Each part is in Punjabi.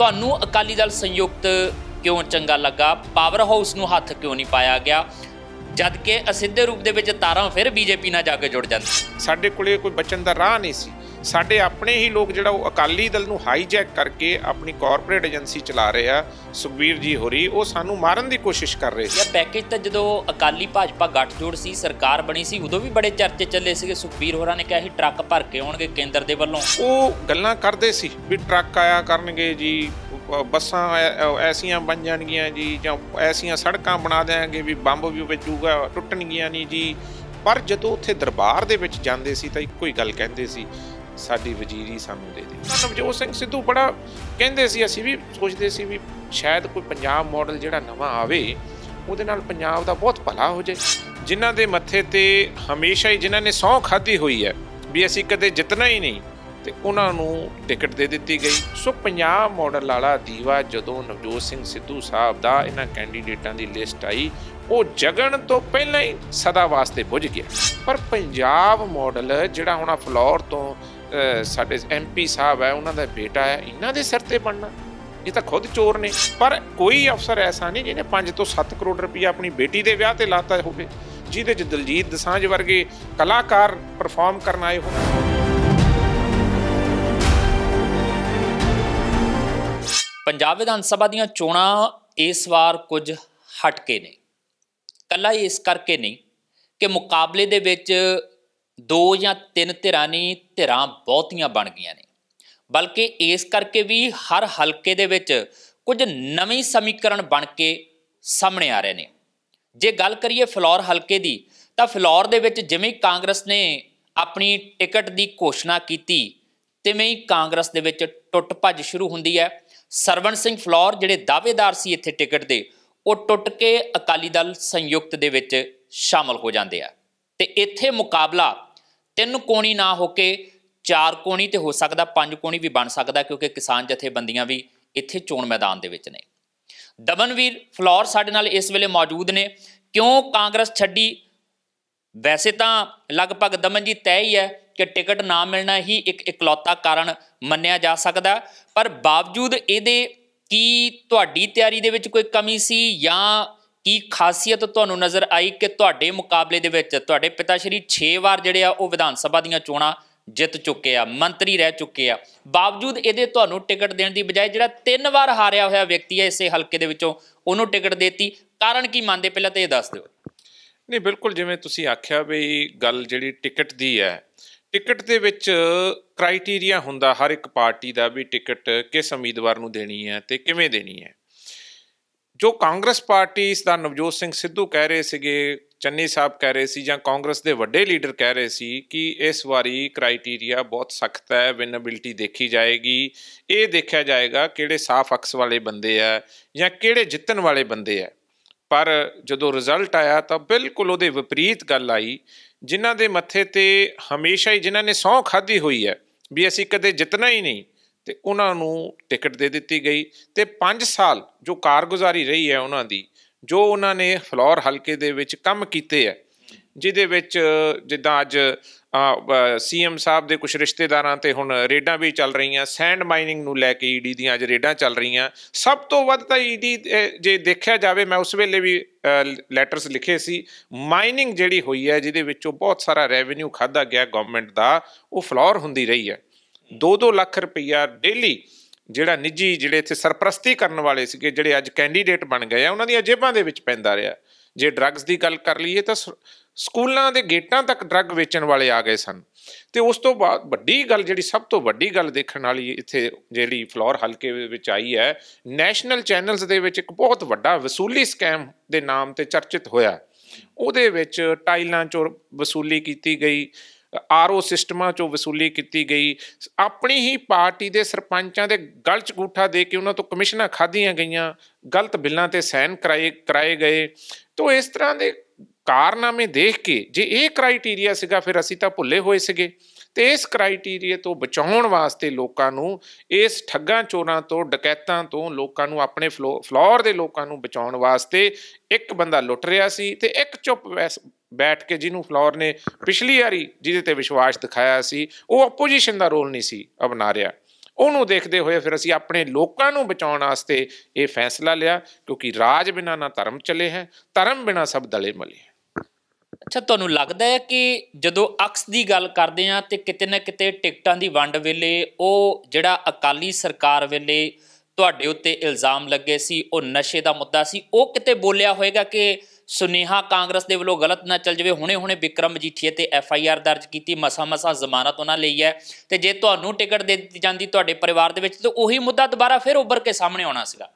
ਤੁਹਾਨੂੰ ਅਕਾਲੀ ਦਲ ਸੰਯੁਕਤ ਕਿਉਂ ਚੰਗਾ ਲੱਗਾ ਪਾਵਰ ਹਾਊਸ ਨੂੰ ਹੱਥ ਕਿਉਂ ਨਹੀਂ ਪਾਇਆ ਗਿਆ ਜਦ ਕਿ ਅਸਿੱਧੇ ਰੂਪ ਦੇ ਵਿੱਚ ਤਾਰਾਂ ਫਿਰ ਬੀਜੇਪੀ ਨਾਲ ਜਾ ਕੇ ਜੁੜ ਜਾਂਦੀ ਸਾਡੇ ਕੋਲੇ ਕੋਈ ਬਚਨ ਦਾ ਰਾਹ ਨਹੀਂ ਸੀ ਸਾਡੇ ਆਪਣੇ ਹੀ ਲੋਕ ਜਿਹੜਾ ਉਹ ਅਕਾਲੀ ਦਲ ਨੂੰ ਹਾਈਜੈਕ ਕਰਕੇ ਆਪਣੀ ਕਾਰਪੋਰੇਟ ਏਜੰਸੀ ਚਲਾ ਰਹੇ ਆ ਸੁਖਬੀਰ ਜੀ ਹੋਰੀ ਉਹ ਸਾਨੂੰ ਮਾਰਨ ਦੀ ਕੋਸ਼ਿਸ਼ ਕਰ ਰਹੇ ਸੀ ਇਹ ਪੈਕੇਜ ਤਾਂ ਜਦੋਂ ਅਕਾਲੀ ਭਾਜਪਾ ਗੱਠਜੋੜ ਸੀ ਸਰਕਾਰ ਬਣੀ ਸੀ ਉਦੋਂ ਵੀ ਬੜੇ ਚਰਚੇ ਚੱਲੇ ਸੀਗੇ ਸੁਖਬੀਰ ਹੋਰਾਂ ਨੇ ਕਿਹਾ ਸੀ ਟਰੱਕ ਭਰ ਕੇ ਆਉਣਗੇ ਕੇਂਦਰ ਦੇ ਵੱਲੋਂ ਉਹ ਗੱਲਾਂ ਕਰਦੇ ਸੀ ਵੀ ਟਰੱਕ ਆਇਆ ਕਰਨਗੇ ਜੀ ਬੱਸਾਂ ਐਸੀਆਂ ਬਣ ਜਾਣਗੀਆਂ ਜੀ ਜਾਂ ਐਸੀਆਂ ਸੜਕਾਂ ਬਣਾ ਦੇਾਂਗੇ ਵੀ ਬੰਬ ਵੀ ਵੱਜੂਗਾ ਟੁੱਟਣਗੀਆਂ ਨਹੀਂ ਜੀ ਪਰ ਜਦੋਂ ਉੱਥੇ ਦਰਬਾਰ ਦੇ ਵਿੱਚ ਜਾਂਦੇ ਸੀ ਤਾਂ ਇੱਕੋ ਹੀ ਗੱਲ ਕਹਿੰਦੇ ਸੀ ਸਾਡੀ ਵਜ਼ੀਰੀ ਸਾਨੂੰ ਦੇ ਦੇ ਨਵਜੋਤ ਸਿੰਘ ਸਿੱਧੂ ਬੜਾ ਕਹਿੰਦੇ ਸੀ ਅਸੀਂ ਵੀ ਸੋਚਦੇ ਸੀ ਵੀ ਸ਼ਾਇਦ ਕੋਈ ਪੰਜਾਬ ਮਾਡਲ ਜਿਹੜਾ ਨਵਾਂ ਆਵੇ ਉਹਦੇ ਨਾਲ ਪੰਜਾਬ ਦਾ ਬਹੁਤ ਭਲਾ ਹੋ ਜਾਏ ਜਿਨ੍ਹਾਂ ਦੇ ਮੱਥੇ ਤੇ ਹਮੇਸ਼ਾ ਹੀ ਜਿਨ੍ਹਾਂ ਨੇ ਸੌ ਖਾਦੀ ਹੋਈ ਹੈ ਵੀ ਅਸੀਂ ਕਦੇ ਜਿੱਤਣਾ ਹੀ ਨਹੀਂ ਤੇ ਉਹਨਾਂ ਨੂੰ ਟਿਕਟ ਦੇ ਦਿੱਤੀ ਗਈ ਸੋ ਪੰਜਾਬ ਮਾਡਲ ਵਾਲਾ ਦੀਵਾ ਜਦੋਂ ਨਵਜੋਤ ਸਿੰਘ ਸਿੱਧੂ ਸਾਹਿਬ ਦਾ ਇਹਨਾਂ ਕੈਂਡੀਡੇਟਾਂ ਦੀ ਲਿਸਟ ਆਈ ਉਹ ਜਗਣ ਤੋਂ ਪਹਿਲਾਂ ਹੀ ਸਦਾ ਵਾਸਤੇ ਬੁੱਝ ਗਿਆ ਪਰ ਪੰਜਾਬ ਮਾਡਲ ਜਿਹੜਾ ਹੁਣ ਫਲੋਰ ਤੋਂ ਸਾਡੇ ਐਮਪੀ ਸਾਹਿਬ ਹੈ ਉਹਨਾਂ ਦਾ ਬੇਟਾ ਹੈ ਇਹਨਾਂ ਦੇ ਸਿਰ ਤੇ ਬੰਨਣਾ ਇਹ ਤਾਂ ਖੁਦ ਚੋਰ ਨੇ ਪਰ ਕੋਈ ਅਫਸਰ ਐਸਾ ਨਹੀਂ ਜਿਹਨੇ 5 ਤੋਂ 7 ਕਰੋੜ ਰੁਪਏ ਆਪਣੀ ਬੇਟੀ ਦੇ ਵਿਆਹ ਤੇ ਲਾਤਾ ਹੋਵੇ ਜਿਹਦੇ 'ਚ ਦਲਜੀਤ ਦਸਾਂਝ ਵਰਗੇ ਕਲਾਕਾਰ ਪਰਫਾਰਮ ਕਰਨ ਆਏ ਹੋਣ ਪੰਜਾਬ ਵਿਧਾਨ ਸਭਾ ਦੀਆਂ ਚੋਣਾਂ ਇਸ ਵਾਰ ਕੁਝ ਹਟਕੇ ਨੇ ਕੱਲਾ ਇਸ ਕਰਕੇ ਨਹੀਂ ਕਿ ਮੁਕਾਬਲੇ ਦੇ ਵਿੱਚ ਦੋ ਜਾਂ ਤਿੰਨ ਧਿਰਾਂ ਨਹੀਂ ਧਿਰਾਂ ਬਹੁਤੀਆਂ ਬਣ ਗਈਆਂ ਨੇ ਬਲਕਿ ਇਸ ਕਰਕੇ ਵੀ ਹਰ ਹਲਕੇ ਦੇ ਵਿੱਚ ਕੁਝ ਨਵੇਂ ਸਮੀਕਰਨ ਬਣ ਕੇ ਸਾਹਮਣੇ ਆ ਰਹੇ ਨੇ ਜੇ ਗੱਲ ਕਰੀਏ ਫਲੋਰ ਹਲਕੇ ਦੀ ਤਾਂ ਫਲੋਰ ਦੇ ਵਿੱਚ ਜਿਵੇਂ ਕਾਂਗਰਸ ਨੇ ਆਪਣੀ ਟਿਕਟ ਦੀ ਘੋਸ਼ਣਾ ਕੀਤੀ ਤਿਵੇਂ ਹੀ ਕਾਂਗਰਸ ਦੇ ਵਿੱਚ ਟੁੱਟ ਭੱਜ ਸ਼ੁਰੂ ਹੁੰਦੀ ਹੈ ਸਰਵਣ ਸਿੰਘ ਫਲੋਰ ਜਿਹੜੇ ਦਾਅਵੇਦਾਰ ਸੀ ਇੱਥੇ ਟਿਕਟ ਦੇ ਉਹ ਟੁੱਟ ਕੇ ਅਕਾਲੀ ਦਲ ਸੰਯੁਕਤ ਦੇ ਵਿੱਚ ਸ਼ਾਮਲ ਹੋ ਜਾਂਦੇ ਆ ਤੇ ਇੱਥੇ ਮੁਕਾਬਲਾ ਤਿੰਨ ਕੋਣੀ ਨਾ ਹੋ ਕੇ ਚਾਰ ਕੋਣੀ ਤੇ ਹੋ ਸਕਦਾ ਪੰਜ ਕੋਣੀ ਵੀ ਬਣ ਸਕਦਾ ਕਿਉਂਕਿ ਕਿਸਾਨ ਜਥੇਬੰਦੀਆਂ ਵੀ ਇੱਥੇ ਚੋਣ ਮੈਦਾਨ ਦੇ ਵਿੱਚ ਨੇ ਦਮਨਵੀਰ ਫਲੋਰ ਸਾਡੇ ਨਾਲ ਇਸ ਵੇਲੇ ਮੌਜੂਦ ਨੇ ਕਿਉਂ ਕਾਂਗਰਸ ਛੱਡੀ ਵੈਸੇ ਤਾਂ ਲਗਭਗ ਦਮਨ ਜੀ ਤੈਅ ਹੀ ਹੈ ਕਿ ਟਿਕਟ ਨਾ ਮਿਲਣਾ ਹੀ ਇੱਕ ਇਕਲੌਤਾ ਕਾਰਨ ਮੰਨਿਆ ਜਾ ਸਕਦਾ ਪਰ ਬਾਵਜੂਦ ਇਹਦੇ ਕੀ ਤੁਹਾਡੀ ਤਿਆਰੀ ਦੇ ਵਿੱਚ ਕੋਈ ਕਮੀ ਸੀ ਜਾਂ ਕੀ ਖਾਸੀਅਤ ਤੁਹਾਨੂੰ ਨਜ਼ਰ ਆਈ ਕਿ ਤੁਹਾਡੇ ਮੁਕਾਬਲੇ ਦੇ ਵਿੱਚ ਤੁਹਾਡੇ ਪਿਤਾ ਸ਼੍ਰੀ 6 ਵਾਰ ਜਿਹੜੇ ਆ ਉਹ ਵਿਧਾਨ ਸਭਾ ਦੀਆਂ ਚੋਣਾਂ ਜਿੱਤ ਚੁੱਕੇ ਆ ਮੰਤਰੀ ਰਹਿ ਚੁੱਕੇ ਆ ਬਾਵਜੂਦ ਇਹਦੇ ਤੁਹਾਨੂੰ ਟਿਕਟ ਦੇਣ ਦੀ ਬਜਾਏ ਜਿਹੜਾ ਤਿੰਨ ਵਾਰ ਹਾਰਿਆ ਹੋਇਆ ਵਿਅਕਤੀ ਹੈ ਇਸੇ ਹਲਕੇ ਦੇ ਵਿੱਚੋਂ ਉਹਨੂੰ ਟਿਕਟ ਦੇਤੀ ਕਾਰਨ ਕੀ ਮੰਨਦੇ ਪਹਿਲਾਂ ਤੇ ਇਹ ਦੱਸ ਦਿਓ ਨਹੀਂ ਬਿਲਕੁਲ ਜਿਵੇਂ ਤੁਸੀਂ ਆਖਿਆ ਵੀ ਗੱਲ ਜਿਹੜੀ ਟਿਕਟ ਦੀ ਹੈ ਟਿਕਟ ਦੇ ਵਿੱਚ ਕ੍ਰਾਈਟੇਰੀਆ ਹੁੰਦਾ ਹਰ ਇੱਕ ਪਾਰਟੀ ਦਾ ਵੀ ਟਿਕਟ ਕਿਸ ਉਮੀਦਵਾਰ ਨੂੰ ਦੇਣੀ ਹੈ ਤੇ ਕਿਵੇਂ ਦੇਣੀ ਹੈ ਜੋ ਕਾਂਗਰਸ ਪਾਰਟੀ ਦਾ ਨਵਜੋਤ ਸਿੰਘ ਸਿੱਧੂ ਕਹਿ ਰਹੇ ਸੀਗੇ ਚੰਨੀ ਸਾਹਿਬ ਕਹਿ ਰਹੇ ਸੀ ਜਾਂ ਕਾਂਗਰਸ ਦੇ ਵੱਡੇ ਲੀਡਰ ਕਹਿ ਰਹੇ ਸੀ ਕਿ ਇਸ ਵਾਰੀ ਕ੍ਰਾਈਟੇਰੀਆ ਬਹੁਤ ਸਖਤ ਹੈ ਵਿਨੇਬਿਲਟੀ ਦੇਖੀ ਜਾਏਗੀ ਇਹ ਦੇਖਿਆ ਜਾਏਗਾ ਕਿਹੜੇ ਸਾਫ ਅਕਸ ਵਾਲੇ ਬੰਦੇ ਆ ਜਾਂ ਕਿਹੜੇ ਜਿੱਤਣ ਵਾਲੇ ਬੰਦੇ ਆ ਪਰ ਜਦੋਂ ਰਿਜ਼ਲਟ ਆਇਆ ਤਾਂ ਬਿਲਕੁਲ ਉਹਦੇ ਵਿਪਰੀਤ ਗੱਲ ਆਈ ਜਿਨ੍ਹਾਂ ਦੇ ਮੱਥੇ ਤੇ ਹਮੇਸ਼ਾ ਹੀ ਜਿਨ੍ਹਾਂ ਨੇ ਸੌਂ ਖਾਧੀ ਹੋਈ ਹੈ ਵੀ ਅਸੀਂ ਕਦੇ ਜਿੱਤਣਾ ਹੀ ਨਹੀਂ ਤੇ ਉਹਨਾਂ ਨੂੰ ਟਿਕਟ ਦੇ ਦਿੱਤੀ ਗਈ ਤੇ 5 ਸਾਲ ਜੋ ਕਾਰਗੁਜ਼ਾਰੀ ਰਹੀ ਹੈ ਉਹਨਾਂ ਦੀ ਜੋ ਉਹਨਾਂ ਨੇ ਫਲੋਰ ਹਲਕੇ ਦੇ ਵਿੱਚ ਕੰਮ ਕੀਤੇ ਹੈ ਜਿਹਦੇ ਵਿੱਚ ਜਿੱਦਾਂ ਅੱਜ ਸੀਐਮ ਸਾਹਿਬ ਦੇ ਕੁਝ ਰਿਸ਼ਤੇਦਾਰਾਂ ਤੇ ਹੁਣ ਰੇਡਾਂ ਵੀ ਚੱਲ ਰਹੀਆਂ ਸੈਂਡ ਮਾਈਨਿੰਗ ਨੂੰ ਲੈ ਕੇ ਈਡੀ ਦੀਆਂ ਅੱਜ ਰੇਡਾਂ ਚੱਲ ਰਹੀਆਂ ਸਭ ਤੋਂ ਵੱਧ ਤਾਂ ਈਡੀ ਜੇ ਦੇਖਿਆ ਜਾਵੇ ਮੈਂ ਉਸ ਵੇਲੇ ਵੀ ਲੈਟਰਸ ਲਿਖੇ ਸੀ ਮਾਈਨਿੰਗ ਜਿਹੜੀ ਹੋਈ ਹੈ ਜਿਹਦੇ ਵਿੱਚੋਂ ਬਹੁਤ ਸਾਰਾ ਰੈਵਨਿਊ ਖਾਦਾ ਗਿਆ ਗਵਰਨਮੈਂਟ ਦਾ ਉਹ ਫਲੋਰ ਹੁੰਦੀ ਰਹੀ ਹੈ 2-2 ਲੱਖ ਰੁਪਈਆ ਡੇਲੀ ਜਿਹੜਾ ਨਿੱਜੀ ਜਿਹੜੇ ਇੱਥੇ ਸਰਪ੍ਰਸਤੀ ਕਰਨ ਵਾਲੇ ਸੀਗੇ ਜਿਹੜੇ ਅੱਜ ਕੈਂਡੀਡੇਟ ਬਣ ਗਏ ਆ ਉਹਨਾਂ ਦੀਆਂ ਜੇਬਾਂ ਦੇ ਵਿੱਚ ਪੈਂਦਾ ਰਿਹਾ ਜੇ ਡਰੱਗਸ ਦੀ ਗੱਲ ਕਰ ਲਈਏ ਤਾਂ ਸਕੂਲਾਂ ਦੇ ਗੇਟਾਂ ਤੱਕ ਡਰੱਗ ਵੇਚਣ ਵਾਲੇ ਆ ਗਏ ਸਨ ਤੇ ਉਸ ਤੋਂ ਬਾਅਦ ਵੱਡੀ ਗੱਲ ਜਿਹੜੀ ਸਭ ਤੋਂ ਵੱਡੀ ਗੱਲ ਦੇਖਣ ਵਾਲੀ ਇੱਥੇ ਜਿਹੜੀ ਫਲੋਰ ਹਲਕੇ ਵਿੱਚ ਆਈ ਹੈ ਨੈਸ਼ਨਲ ਚੈਨਲਸ ਦੇ ਵਿੱਚ ਇੱਕ ਬਹੁਤ ਵੱਡਾ ਵਸੂਲੀ ਸਕੈਮ ਦੇ ਨਾਮ ਤੇ ਚਰਚਿਤ ਹੋਇਆ ਉਹਦੇ ਵਿੱਚ ਟਾਈਲਾਂ ਚੋਂ ਵਸੂਲੀ ਕੀਤੀ ਗਈ ਆਰਓ ਸਿਸਟਮਾਂ 'ਚੋਂ ਵਸੂਲੀ ਕੀਤੀ ਗਈ ਆਪਣੀ ਹੀ ਪਾਰਟੀ ਦੇ ਸਰਪੰਚਾਂ ਦੇ ਗਲਚ ਗੂਠਾ ਦੇ ਕੇ ਉਹਨਾਂ ਤੋਂ ਕਮਿਸ਼ਨਾਂ ਖਾਧੀਆਂ ਗਈਆਂ ਗਲਤ ਬਿੱਲਾਂ ਤੇ ਸਾਈਨ ਕਰਾਏ ਕਰਾਏ ਗਏ ਤੋਂ ਇਸ ਤਰ੍ਹਾਂ ਦੇ ਕਾਰਨਾਮੇ ਦੇਖ ਕੇ ਜੇ ਇਹ ਕ੍ਰਾਈਟੇਰੀਆ ਸੀਗਾ ਫਿਰ ਅਸੀਂ ਤਾਂ ਭੁੱਲੇ ਹੋਏ ਸੀਗੇ ਤੇ ਇਸ ਕ੍ਰਾਈਟੇਰੀਆ ਤੋਂ ਬਚਾਉਣ ਵਾਸਤੇ ਲੋਕਾਂ ਨੂੰ ਇਸ ਠੱਗਾਂ ਚੋਰਾਂ ਤੋਂ ਡਕੈਤਾਂ ਤੋਂ ਲੋਕਾਂ ਨੂੰ ਆਪਣੇ ਫਲੋਰ ਦੇ ਲੋਕਾਂ ਨੂੰ ਬਚਾਉਣ ਵਾਸਤੇ ਇੱਕ ਬੰਦਾ ਲੁੱਟ ਰਿਹਾ ਸੀ ਤੇ ਇੱਕ ਚੁੱਪ ਬੈਠ ਕੇ ਜਿਹਨੂੰ ਫਲੋਰ ਨੇ ਪਿਛਲੀ ਵਾਰੀ ਜਿਹਦੇ ਤੇ ਵਿਸ਼ਵਾਸ ਦਿਖਾਇਆ ਸੀ ਉਹ ਆਪੋਜੀਸ਼ਨ ਦਾ ਰੋਲ ਨਹੀਂ ਸੀ ਅਪਣਾ ਰਿਹਾ ਉਹਨੂੰ ਦੇਖਦੇ ਹੋਏ ਫਿਰ ਅਸੀਂ ਆਪਣੇ ਲੋਕਾਂ ਨੂੰ ਬਚਾਉਣ ਵਾਸਤੇ ਇਹ ਫੈਸਲਾ ਲਿਆ ਕਿਉਂਕਿ ਰਾਜ ਬਿਨਾ ਨਾ ਧਰਮ ਚੱਲੇ ਹੈ ਧਰਮ ਬਿਨਾ ਸਭ ਦਲੇ ਮਲੇ ਅੱਛਾ ਤੁਹਾਨੂੰ ਲੱਗਦਾ ਹੈ ਕਿ ਜਦੋਂ ਅਕਸ ਦੀ ਗੱਲ ਕਰਦੇ ਆ ਤੇ ਕਿਤੇ ਨਾ ਕਿਤੇ ਟਿਕਟਾਂ ਦੀ ਵੰਡ ਵੇਲੇ ਉਹ ਜਿਹੜਾ ਅਕਾਲੀ ਸਰਕਾਰ ਵੇਲੇ ਤੁਹਾਡੇ ਉੱਤੇ ਇਲਜ਼ਾਮ ਲੱਗੇ ਸੀ ਉਹ ਨਸ਼ੇ ਦਾ ਮੁੱਦਾ ਸੀ ਉਹ ਕਿਤੇ ਬੋਲਿਆ ਹੋਵੇਗਾ ਕਿ ਸੁਨੇਹਾ ਕਾਂਗਰਸ ਦੇ ਵੱਲੋਂ ਗਲਤ ਨਾ ਚੱਲ ਜਵੇ ਹੁਣੇ-ਹੁਣੇ ਵਿਕਰਮ ਮਜੀਠੀਆ ਤੇ ਐਫ ਆਈ ਆਰ ਦਰਜ ਕੀਤੀ ਮਸਾ-ਮਸਾ ਜ਼ਮਾਨਤ ਉਹਨਾਂ ਲਈ ਹੈ ਤੇ ਜੇ ਤੁਹਾਨੂੰ ਟਿਕਟ ਦੇ ਦਿੱਤੀ ਜਾਂਦੀ ਤੁਹਾਡੇ ਪਰਿਵਾਰ ਦੇ ਵਿੱਚ ਤਾਂ ਉਹੀ ਮੁੱਦਾ ਦੁਬਾਰਾ ਫਿਰ ਉੱਭਰ ਕੇ ਸਾਹਮਣੇ ਆਉਣਾ ਸੀਗਾ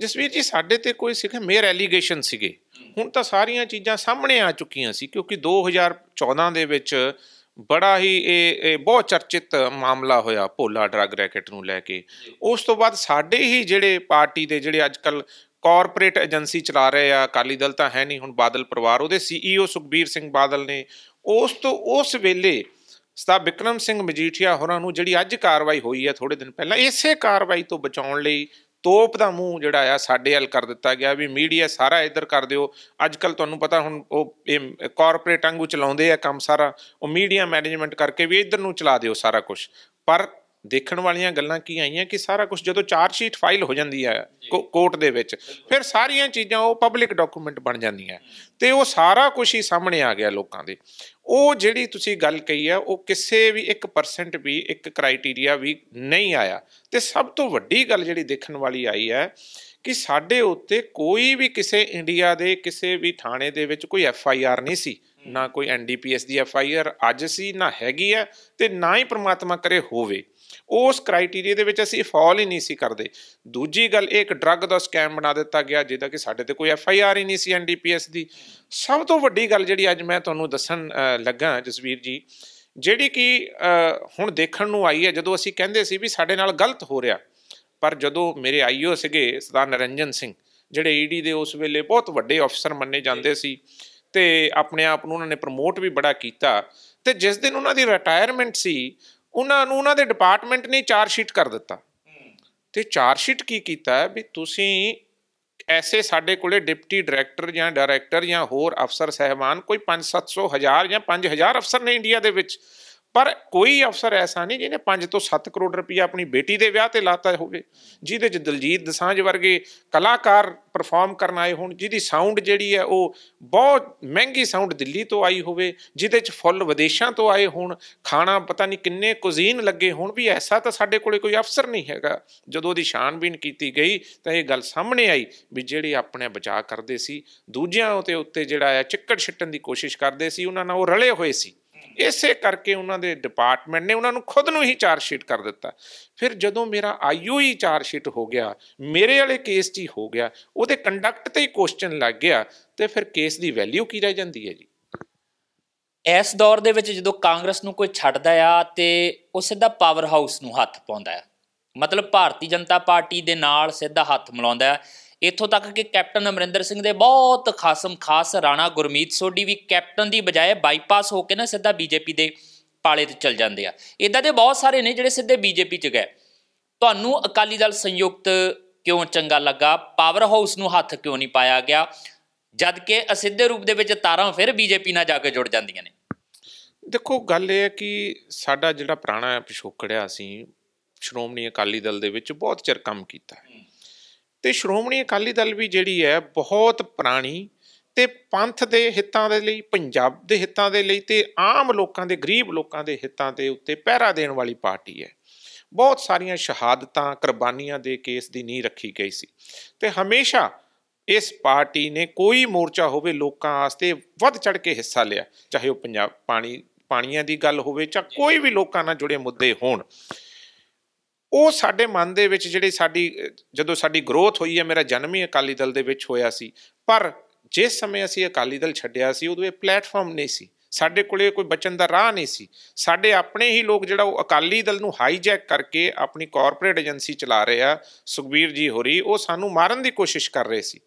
ਜਸਵੀਰ ਜੀ ਸਾਡੇ ਤੇ ਕੋਈ ਸਿੱਖੇ ਮੇਰ ਐਲੀਗੇਸ਼ਨ ਸੀਗੇ ਹੁਣ ਤਾਂ ਸਾਰੀਆਂ ਚੀਜ਼ਾਂ ਸਾਹਮਣੇ ਆ ਚੁੱਕੀਆਂ ਸੀ ਕਿਉਂਕਿ 2014 ਦੇ ਵਿੱਚ ਬੜਾ ਹੀ ਇਹ ਬਹੁਤ ਚਰਚਿਤ ਮਾਮਲਾ ਹੋਇਆ ਭੋਲਾ ਡਰੱਗ ਰੈਕਟ ਨੂੰ ਲੈ ਕੇ ਉਸ ਤੋਂ ਬਾਅਦ ਸਾਡੇ ਹੀ ਜਿਹੜੇ ਪਾਰਟੀ ਦੇ ਜਿਹੜੇ ਅੱਜਕੱਲ ਕਾਰਪੋਰੇਟ ਏਜੰਸੀ ਚਲਾ ਰਹੇ ਆ ਅਕਾਲੀ ਦਲ ਤਾਂ ਹੈ ਨਹੀਂ ਹੁਣ ਬਾਦਲ ਪਰਿਵਾਰ ਉਹਦੇ ਸੀਈਓ e ਸੁਖਬੀਰ ਸਿੰਘ ਬਾਦਲ ਨੇ ਉਸ ਤੋਂ ਉਸ ਵੇਲੇ ਸਤਾ ਵਿਕਰਮ ਸਿੰਘ ਮਜੀਠੀਆ ਹੋਰਾਂ ਨੂੰ ਜਿਹੜੀ ਅੱਜ ਕਾਰਵਾਈ ਹੋਈ ਹੈ ਥੋੜੇ ਦਿਨ ਪਹਿਲਾਂ ਇਸੇ ਕਾਰਵਾਈ ਤੋਂ ਬਚਾਉਣ ਲਈ ਤੋਪ ਦਾ ਮੂੰਹ ਜਿਹੜਾ ਆ ਸਾਡੇ ਹੱਲ ਕਰ ਦਿੱਤਾ ਗਿਆ ਵੀ ਮੀਡੀਆ ਸਾਰਾ ਇੱਧਰ ਕਰ ਦਿਓ ਅੱਜ ਕੱਲ ਤੁਹਾਨੂੰ ਪਤਾ ਹੁਣ ਉਹ ਇਹ ਕਾਰਪੋਰੇਟ ਵਾਂਗੂ ਚਲਾਉਂਦੇ ਆ ਕੰਮ ਸਾਰਾ ਉਹ ਮੀਡੀਆ ਮੈਨੇਜਮੈਂਟ ਕਰਕੇ ਵੀ ਇੱਧਰ ਨੂੰ ਚਲਾ ਦਿਓ ਸਾਰਾ ਕੁਝ ਪਰ ਦੇਖਣ ਵਾਲੀਆਂ ਗੱਲਾਂ ਕੀ ਆਈਆਂ ਕਿ ਸਾਰਾ ਕੁਝ ਜਦੋਂ ਚਾਰਜ ਸ਼ੀਟ ਫਾਈਲ ਹੋ ਜਾਂਦੀ ਹੈ ਕੋਰਟ ਦੇ ਵਿੱਚ ਫਿਰ ਸਾਰੀਆਂ ਚੀਜ਼ਾਂ ਉਹ ਪਬਲਿਕ ਡਾਕੂਮੈਂਟ ਬਣ ਜਾਂਦੀਆਂ ਤੇ ਉਹ ਸਾਰਾ ਕੁਝ ਹੀ ਸਾਹਮਣੇ ਆ ਗਿਆ ਲੋਕਾਂ ਦੇ ਉਹ ਜਿਹੜੀ ਤੁਸੀਂ ਗੱਲ ਕਹੀ ਹੈ ਉਹ ਕਿਸੇ ਵੀ 1% ਵੀ ਇੱਕ ਕ੍ਰਾਈਟੇਰੀਆ ਵੀ ਨਹੀਂ ਆਇਆ ਤੇ ਸਭ ਤੋਂ ਵੱਡੀ ਗੱਲ ਜਿਹੜੀ ਦੇਖਣ ਵਾਲੀ ਆਈ ਹੈ ਕਿ ਸਾਡੇ ਉੱਤੇ ਕੋਈ ਵੀ ਕਿਸੇ ਇੰਡੀਆ ਦੇ ਕਿਸੇ ਵੀ ਥਾਣੇ ਦੇ ਵਿੱਚ ਕੋਈ ਐਫ ਆਈ ਆਰ ਨਹੀਂ ਸੀ ਨਾ ਕੋਈ ਐਨ ਡੀ ਪੀ ਐਸ ਦੀ ਐਫ ਆਈ ਆਰ ਅੱਜ ਸੀ ਨਾ ਹੈਗੀ ਹੈ ਤੇ ਨਾ ਹੀ ਪ੍ਰਮਾਤਮਾ ਕਰੇ ਹੋਵੇ ਉਸ ਕ੍ਰਾਈਟੇਰੀਆ ਦੇ ਵਿੱਚ ਅਸੀਂ ਫਾਲ ਹੀ ਨਹੀਂ ਸੀ ਕਰਦੇ ਦੂਜੀ ਗੱਲ ਇਹ ਇੱਕ ਡਰੱਗ ਦਾ ਸਕੈਮ ਬਣਾ ਦਿੱਤਾ ਗਿਆ ਜਿਹਦਾ ਕਿ ਸਾਡੇ ਤੇ ਕੋਈ ਐਫ ਆਈ ਆਰ ਹੀ ਨਹੀਂ ਸੀ ਐਨ ਡੀ ਪੀ ਐਸ ਦੀ ਸਭ ਤੋਂ ਵੱਡੀ ਗੱਲ ਜਿਹੜੀ ਅੱਜ ਮੈਂ ਤੁਹਾਨੂੰ ਦੱਸਣ ਲੱਗਾ ਜਸਵੀਰ ਜੀ ਜਿਹੜੀ ਕਿ ਹੁਣ ਦੇਖਣ ਨੂੰ ਆਈ ਹੈ ਜਦੋਂ ਅਸੀਂ ਕਹਿੰਦੇ ਸੀ ਵੀ ਸਾਡੇ ਨਾਲ ਗਲਤ ਹੋ ਰਿਹਾ ਪਰ ਜਦੋਂ ਮੇਰੇ ਆਈਓ ਸੀਗੇ ਸਦਾ ਨਰਿੰਜਨ ਸਿੰਘ ਜਿਹੜੇ ਈਡੀ e ਦੇ ਉਸ ਵੇਲੇ ਬਹੁਤ ਵੱਡੇ ਅਫਸਰ ਮੰਨੇ ਜਾਂਦੇ ਸੀ ਤੇ ਆਪਣੇ ਆਪ ਨੂੰ ਉਹਨਾਂ ਨੇ ਪ੍ਰਮੋਟ ਵੀ ਬੜਾ ਕੀਤਾ ਤੇ ਜਿਸ ਦਿਨ ਉਹਨਾਂ ਦੀ ਰਿਟਾਇਰਮੈਂਟ ਸੀ ਉਹਨਾਂ ਨੂੰ ਉਹਨਾਂ ਦੇ ਡਿਪਾਰਟਮੈਂਟ ਨੇ ਚਾਰ ਸ਼ੀਟ ਕਰ ਦਿੱਤਾ ਤੇ ਚਾਰ ਸ਼ੀਟ ਕੀ ਕੀਤਾ ਵੀ ਤੁਸੀਂ ਐਸੇ ਸਾਡੇ ਕੋਲੇ ਡਿਪਟੀ ਡਾਇਰੈਕਟਰ ਜਾਂ ਡਾਇਰੈਕਟਰ ਜਾਂ ਹੋਰ ਅਫਸਰ ਸਹਿਬਾਨ ਕੋਈ 5-700 ਹਜ਼ਾਰ ਜਾਂ 5000 ਅਫਸਰ ਨੇ ਇੰਡੀਆ ਦੇ ਵਿੱਚ ਪਰ ਕੋਈ ਅਫਸਰ ਐਸਾ ਨਹੀਂ ਜਿਹਨੇ 5 ਤੋਂ 7 ਕਰੋੜ ਰੁਪਏ ਆਪਣੀ ਬੇਟੀ ਦੇ ਵਿਆਹ ਤੇ ਲਾਤਾ ਹੋਵੇ ਜਿਹਦੇ 'ਚ ਦਲਜੀਤ ਦਸਾਂਜ ਵਰਗੇ ਕਲਾਕਾਰ ਪਰਫਾਰਮ ਕਰਨ ਆਏ ਹੋਣ ਜਿਹਦੀ ਸਾਊਂਡ ਜਿਹੜੀ ਹੈ ਉਹ ਬਹੁਤ ਮਹਿੰਗੀ ਸਾਊਂਡ ਦਿੱਲੀ ਤੋਂ ਆਈ ਹੋਵੇ ਜਿਹਦੇ 'ਚ ਫੁੱਲ ਵਿਦੇਸ਼ਾਂ ਤੋਂ ਆਏ ਹੋਣ ਖਾਣਾ ਪਤਾ ਨਹੀਂ ਕਿੰਨੇ ਕੁਜ਼ੀਨ ਲੱਗੇ ਹੋਣ ਵੀ ਐਸਾ ਤਾਂ ਸਾਡੇ ਕੋਲੇ ਕੋਈ ਅਫਸਰ ਨਹੀਂ ਹੈਗਾ ਜਦੋਂ ਉਹਦੀ ਸ਼ਾਨਬੀਨ ਕੀਤੀ ਗਈ ਤਾਂ ਇਹ ਗੱਲ ਸਾਹਮਣੇ ਆਈ ਵੀ ਜਿਹੜੇ ਆਪਣੇ ਬਚਾਅ ਕਰਦੇ ਸੀ ਦੂਜਿਆਂ ਉਤੇ ਉੱਤੇ ਜਿਹੜਾ ਆ ਚਿੱਕੜ ਛਿੱਟਣ ਦੀ ਕੋਸ਼ਿਸ਼ ਕਰਦੇ ਸੀ ਉਹਨਾਂ ਨਾਲ ਉਹ ਰਲੇ ਹੋਏ ਸੀ ਇਸੇ ਕਰਕੇ ਉਹਨਾਂ ਦੇ ਡਿਪਾਰਟਮੈਂਟ ਨੇ ਉਹਨਾਂ ਨੂੰ ਖੁਦ ਨੂੰ ਹੀ ਚਾਰਜ ਸ਼ੀਟ ਕਰ ਦਿੱਤਾ ਫਿਰ ਜਦੋਂ ਮੇਰਾ ਆਈਓਈ ਚਾਰਜ ਸ਼ੀਟ ਹੋ ਗਿਆ ਮੇਰੇ ਵਾਲੇ ਕੇਸ 'ਚ ਹੀ ਹੋ ਗਿਆ ਉਹਦੇ ਕੰਡਕਟ ਤੇ ਹੀ ਕੁਐਸਚਨ ਲੱਗ ਗਿਆ ਤੇ ਫਿਰ ਕੇਸ ਦੀ ਵੈਲਿਊ ਕੀ ਰਹਿ ਜਾਂਦੀ ਹੈ ਜੀ ਇਸ ਦੌਰ ਦੇ ਵਿੱਚ ਜਦੋਂ ਕਾਂਗਰਸ ਨੂੰ ਕੋਈ ਛੱਡਦਾ ਆ ਤੇ ਉਹ ਸਿੱਧਾ ਪਾਵਰ ਹਾਊਸ ਨੂੰ ਹੱਥ ਪਾਉਂਦਾ ਹੈ ਮਤਲਬ ਭਾਰਤੀ ਜਨਤਾ ਪਾਰਟੀ ਦੇ ਨਾਲ ਸਿੱਧਾ ਹੱਥ ਮਿਲਾਉਂਦਾ ਹੈ ਇੱਥੋਂ ਤੱਕ ਕਿ ਕੈਪਟਨ ਅਮਰਿੰਦਰ ਸਿੰਘ ਦੇ ਬਹੁਤ ਖਾਸਮ ਖਾਸ ਰਾਣਾ ਗੁਰਮੀਤ ਸੋਢੀ ਵੀ ਕੈਪਟਨ ਦੀ ਬਜਾਏ ਬਾਈਪਾਸ ਹੋ ਕੇ ਨਾ ਸਿੱਧਾ ਬੀਜੇਪੀ ਦੇ ਪਾਲੇ ਤੇ ਚਲ ਜਾਂਦੇ ਆ ਇਦਾਂ ਦੇ ਬਹੁਤ ਸਾਰੇ ਨੇ ਜਿਹੜੇ ਸਿੱਧੇ ਬੀਜੇਪੀ ਚ ਗਏ ਤੁਹਾਨੂੰ ਅਕਾਲੀ ਦਲ ਸੰਯੁਕਤ ਕਿਉਂ ਚੰਗਾ ਲੱਗਾ ਪਾਵਰ ਹਾਊਸ ਨੂੰ ਹੱਥ ਕਿਉਂ ਨਹੀਂ ਪਾਇਆ ਗਿਆ ਜਦ ਕਿ ਅਸਿੱਧੇ ਰੂਪ ਦੇ ਵਿੱਚ ਤਾਰਾਂ ਫਿਰ ਬੀਜੇਪੀ ਨਾਲ ਜਾ ਕੇ ਜੁੜ ਜਾਂਦੀਆਂ ਨੇ ਦੇਖੋ ਗੱਲ ਇਹ ਹੈ ਕਿ ਸਾਡਾ ਜਿਹੜਾ ਪੁਰਾਣਾ ਪਿਛੋਕੜਿਆ ਅਸੀਂ ਸ਼੍ਰੋਮਣੀ ਅਕਾਲੀ ਦਲ ਦੇ ਵਿੱਚ ਬਹੁਤ ਚਿਰ ਕੰਮ ਕੀਤਾ ਹੈ ਤੇ ਸ਼੍ਰੋਮਣੀ ਅਕਾਲੀ ਦਲ ਵੀ ਜਿਹੜੀ ਹੈ ਬਹੁਤ ਪੁਰਾਣੀ ਤੇ ਪੰਥ ਦੇ ਹਿੱਤਾਂ ਦੇ ਲਈ ਪੰਜਾਬ ਦੇ ਹਿੱਤਾਂ ਦੇ ਲਈ ਤੇ ਆਮ ਲੋਕਾਂ ਦੇ ਗਰੀਬ ਲੋਕਾਂ ਦੇ ਹਿੱਤਾਂ ਦੇ ਉੱਤੇ ਪਹਿਰਾ ਦੇਣ ਵਾਲੀ ਪਾਰਟੀ ਹੈ ਬਹੁਤ ਸਾਰੀਆਂ ਸ਼ਹਾਦਤਾਂ ਕੁਰਬਾਨੀਆਂ ਦੇ ਕੇਸ ਦੀ ਨੀਂਹ ਰੱਖੀ ਗਈ ਸੀ ਤੇ ਹਮੇਸ਼ਾ ਇਸ ਪਾਰਟੀ ਨੇ ਕੋਈ ਮੋਰਚਾ ਹੋਵੇ ਲੋਕਾਂ ਵਾਸਤੇ ਵੱਧ ਚੜ ਕੇ ਹਿੱਸਾ ਲਿਆ ਚਾਹੇ ਉਹ ਪੰਜਾਬ ਪਾਣੀ ਪਾਣੀਆਂ ਦੀ ਗੱਲ ਹੋਵੇ ਜਾਂ ਕੋਈ ਵੀ ਲੋਕਾਂ ਨਾਲ ਜੁੜੇ ਮੁੱਦੇ ਹੋਣ ਉਹ ਸਾਡੇ ਮਨ ਦੇ ਵਿੱਚ ਜਿਹੜੇ ਸਾਡੀ ਜਦੋਂ ਸਾਡੀ ਗਰੋਥ ਹੋਈ ਹੈ ਮੇਰਾ ਜਨਮ ਹੀ ਅਕਾਲੀ ਦਲ ਦੇ ਵਿੱਚ ਹੋਇਆ ਸੀ ਪਰ ਜਿਸ ਸਮੇਂ ਅਸੀਂ ਅਕਾਲੀ ਦਲ ਛੱਡਿਆ ਸੀ ਉਦੋਂ ਇਹ ਪਲੇਟਫਾਰਮ ਨਹੀਂ ਸੀ ਸਾਡੇ ਕੋਲੇ ਕੋਈ ਬਚਨ ਦਾ ਰਾਹ ਨਹੀਂ ਸੀ ਸਾਡੇ ਆਪਣੇ ਹੀ ਲੋਕ ਜਿਹੜਾ ਉਹ ਅਕਾਲੀ ਦਲ ਨੂੰ ਹਾਈਜੈਕ ਕਰਕੇ ਆਪਣੀ ਕਾਰਪੋਰੇਟ ਏਜੰਸੀ ਚਲਾ ਰਹੇ ਆ ਸੁਖਬੀਰ ਜੀ ਹੋਰੀ ਉਹ ਸਾਨੂੰ ਮਾਰਨ ਦੀ ਕੋਸ਼ਿਸ਼ ਕਰ ਰਹੇ ਸੀ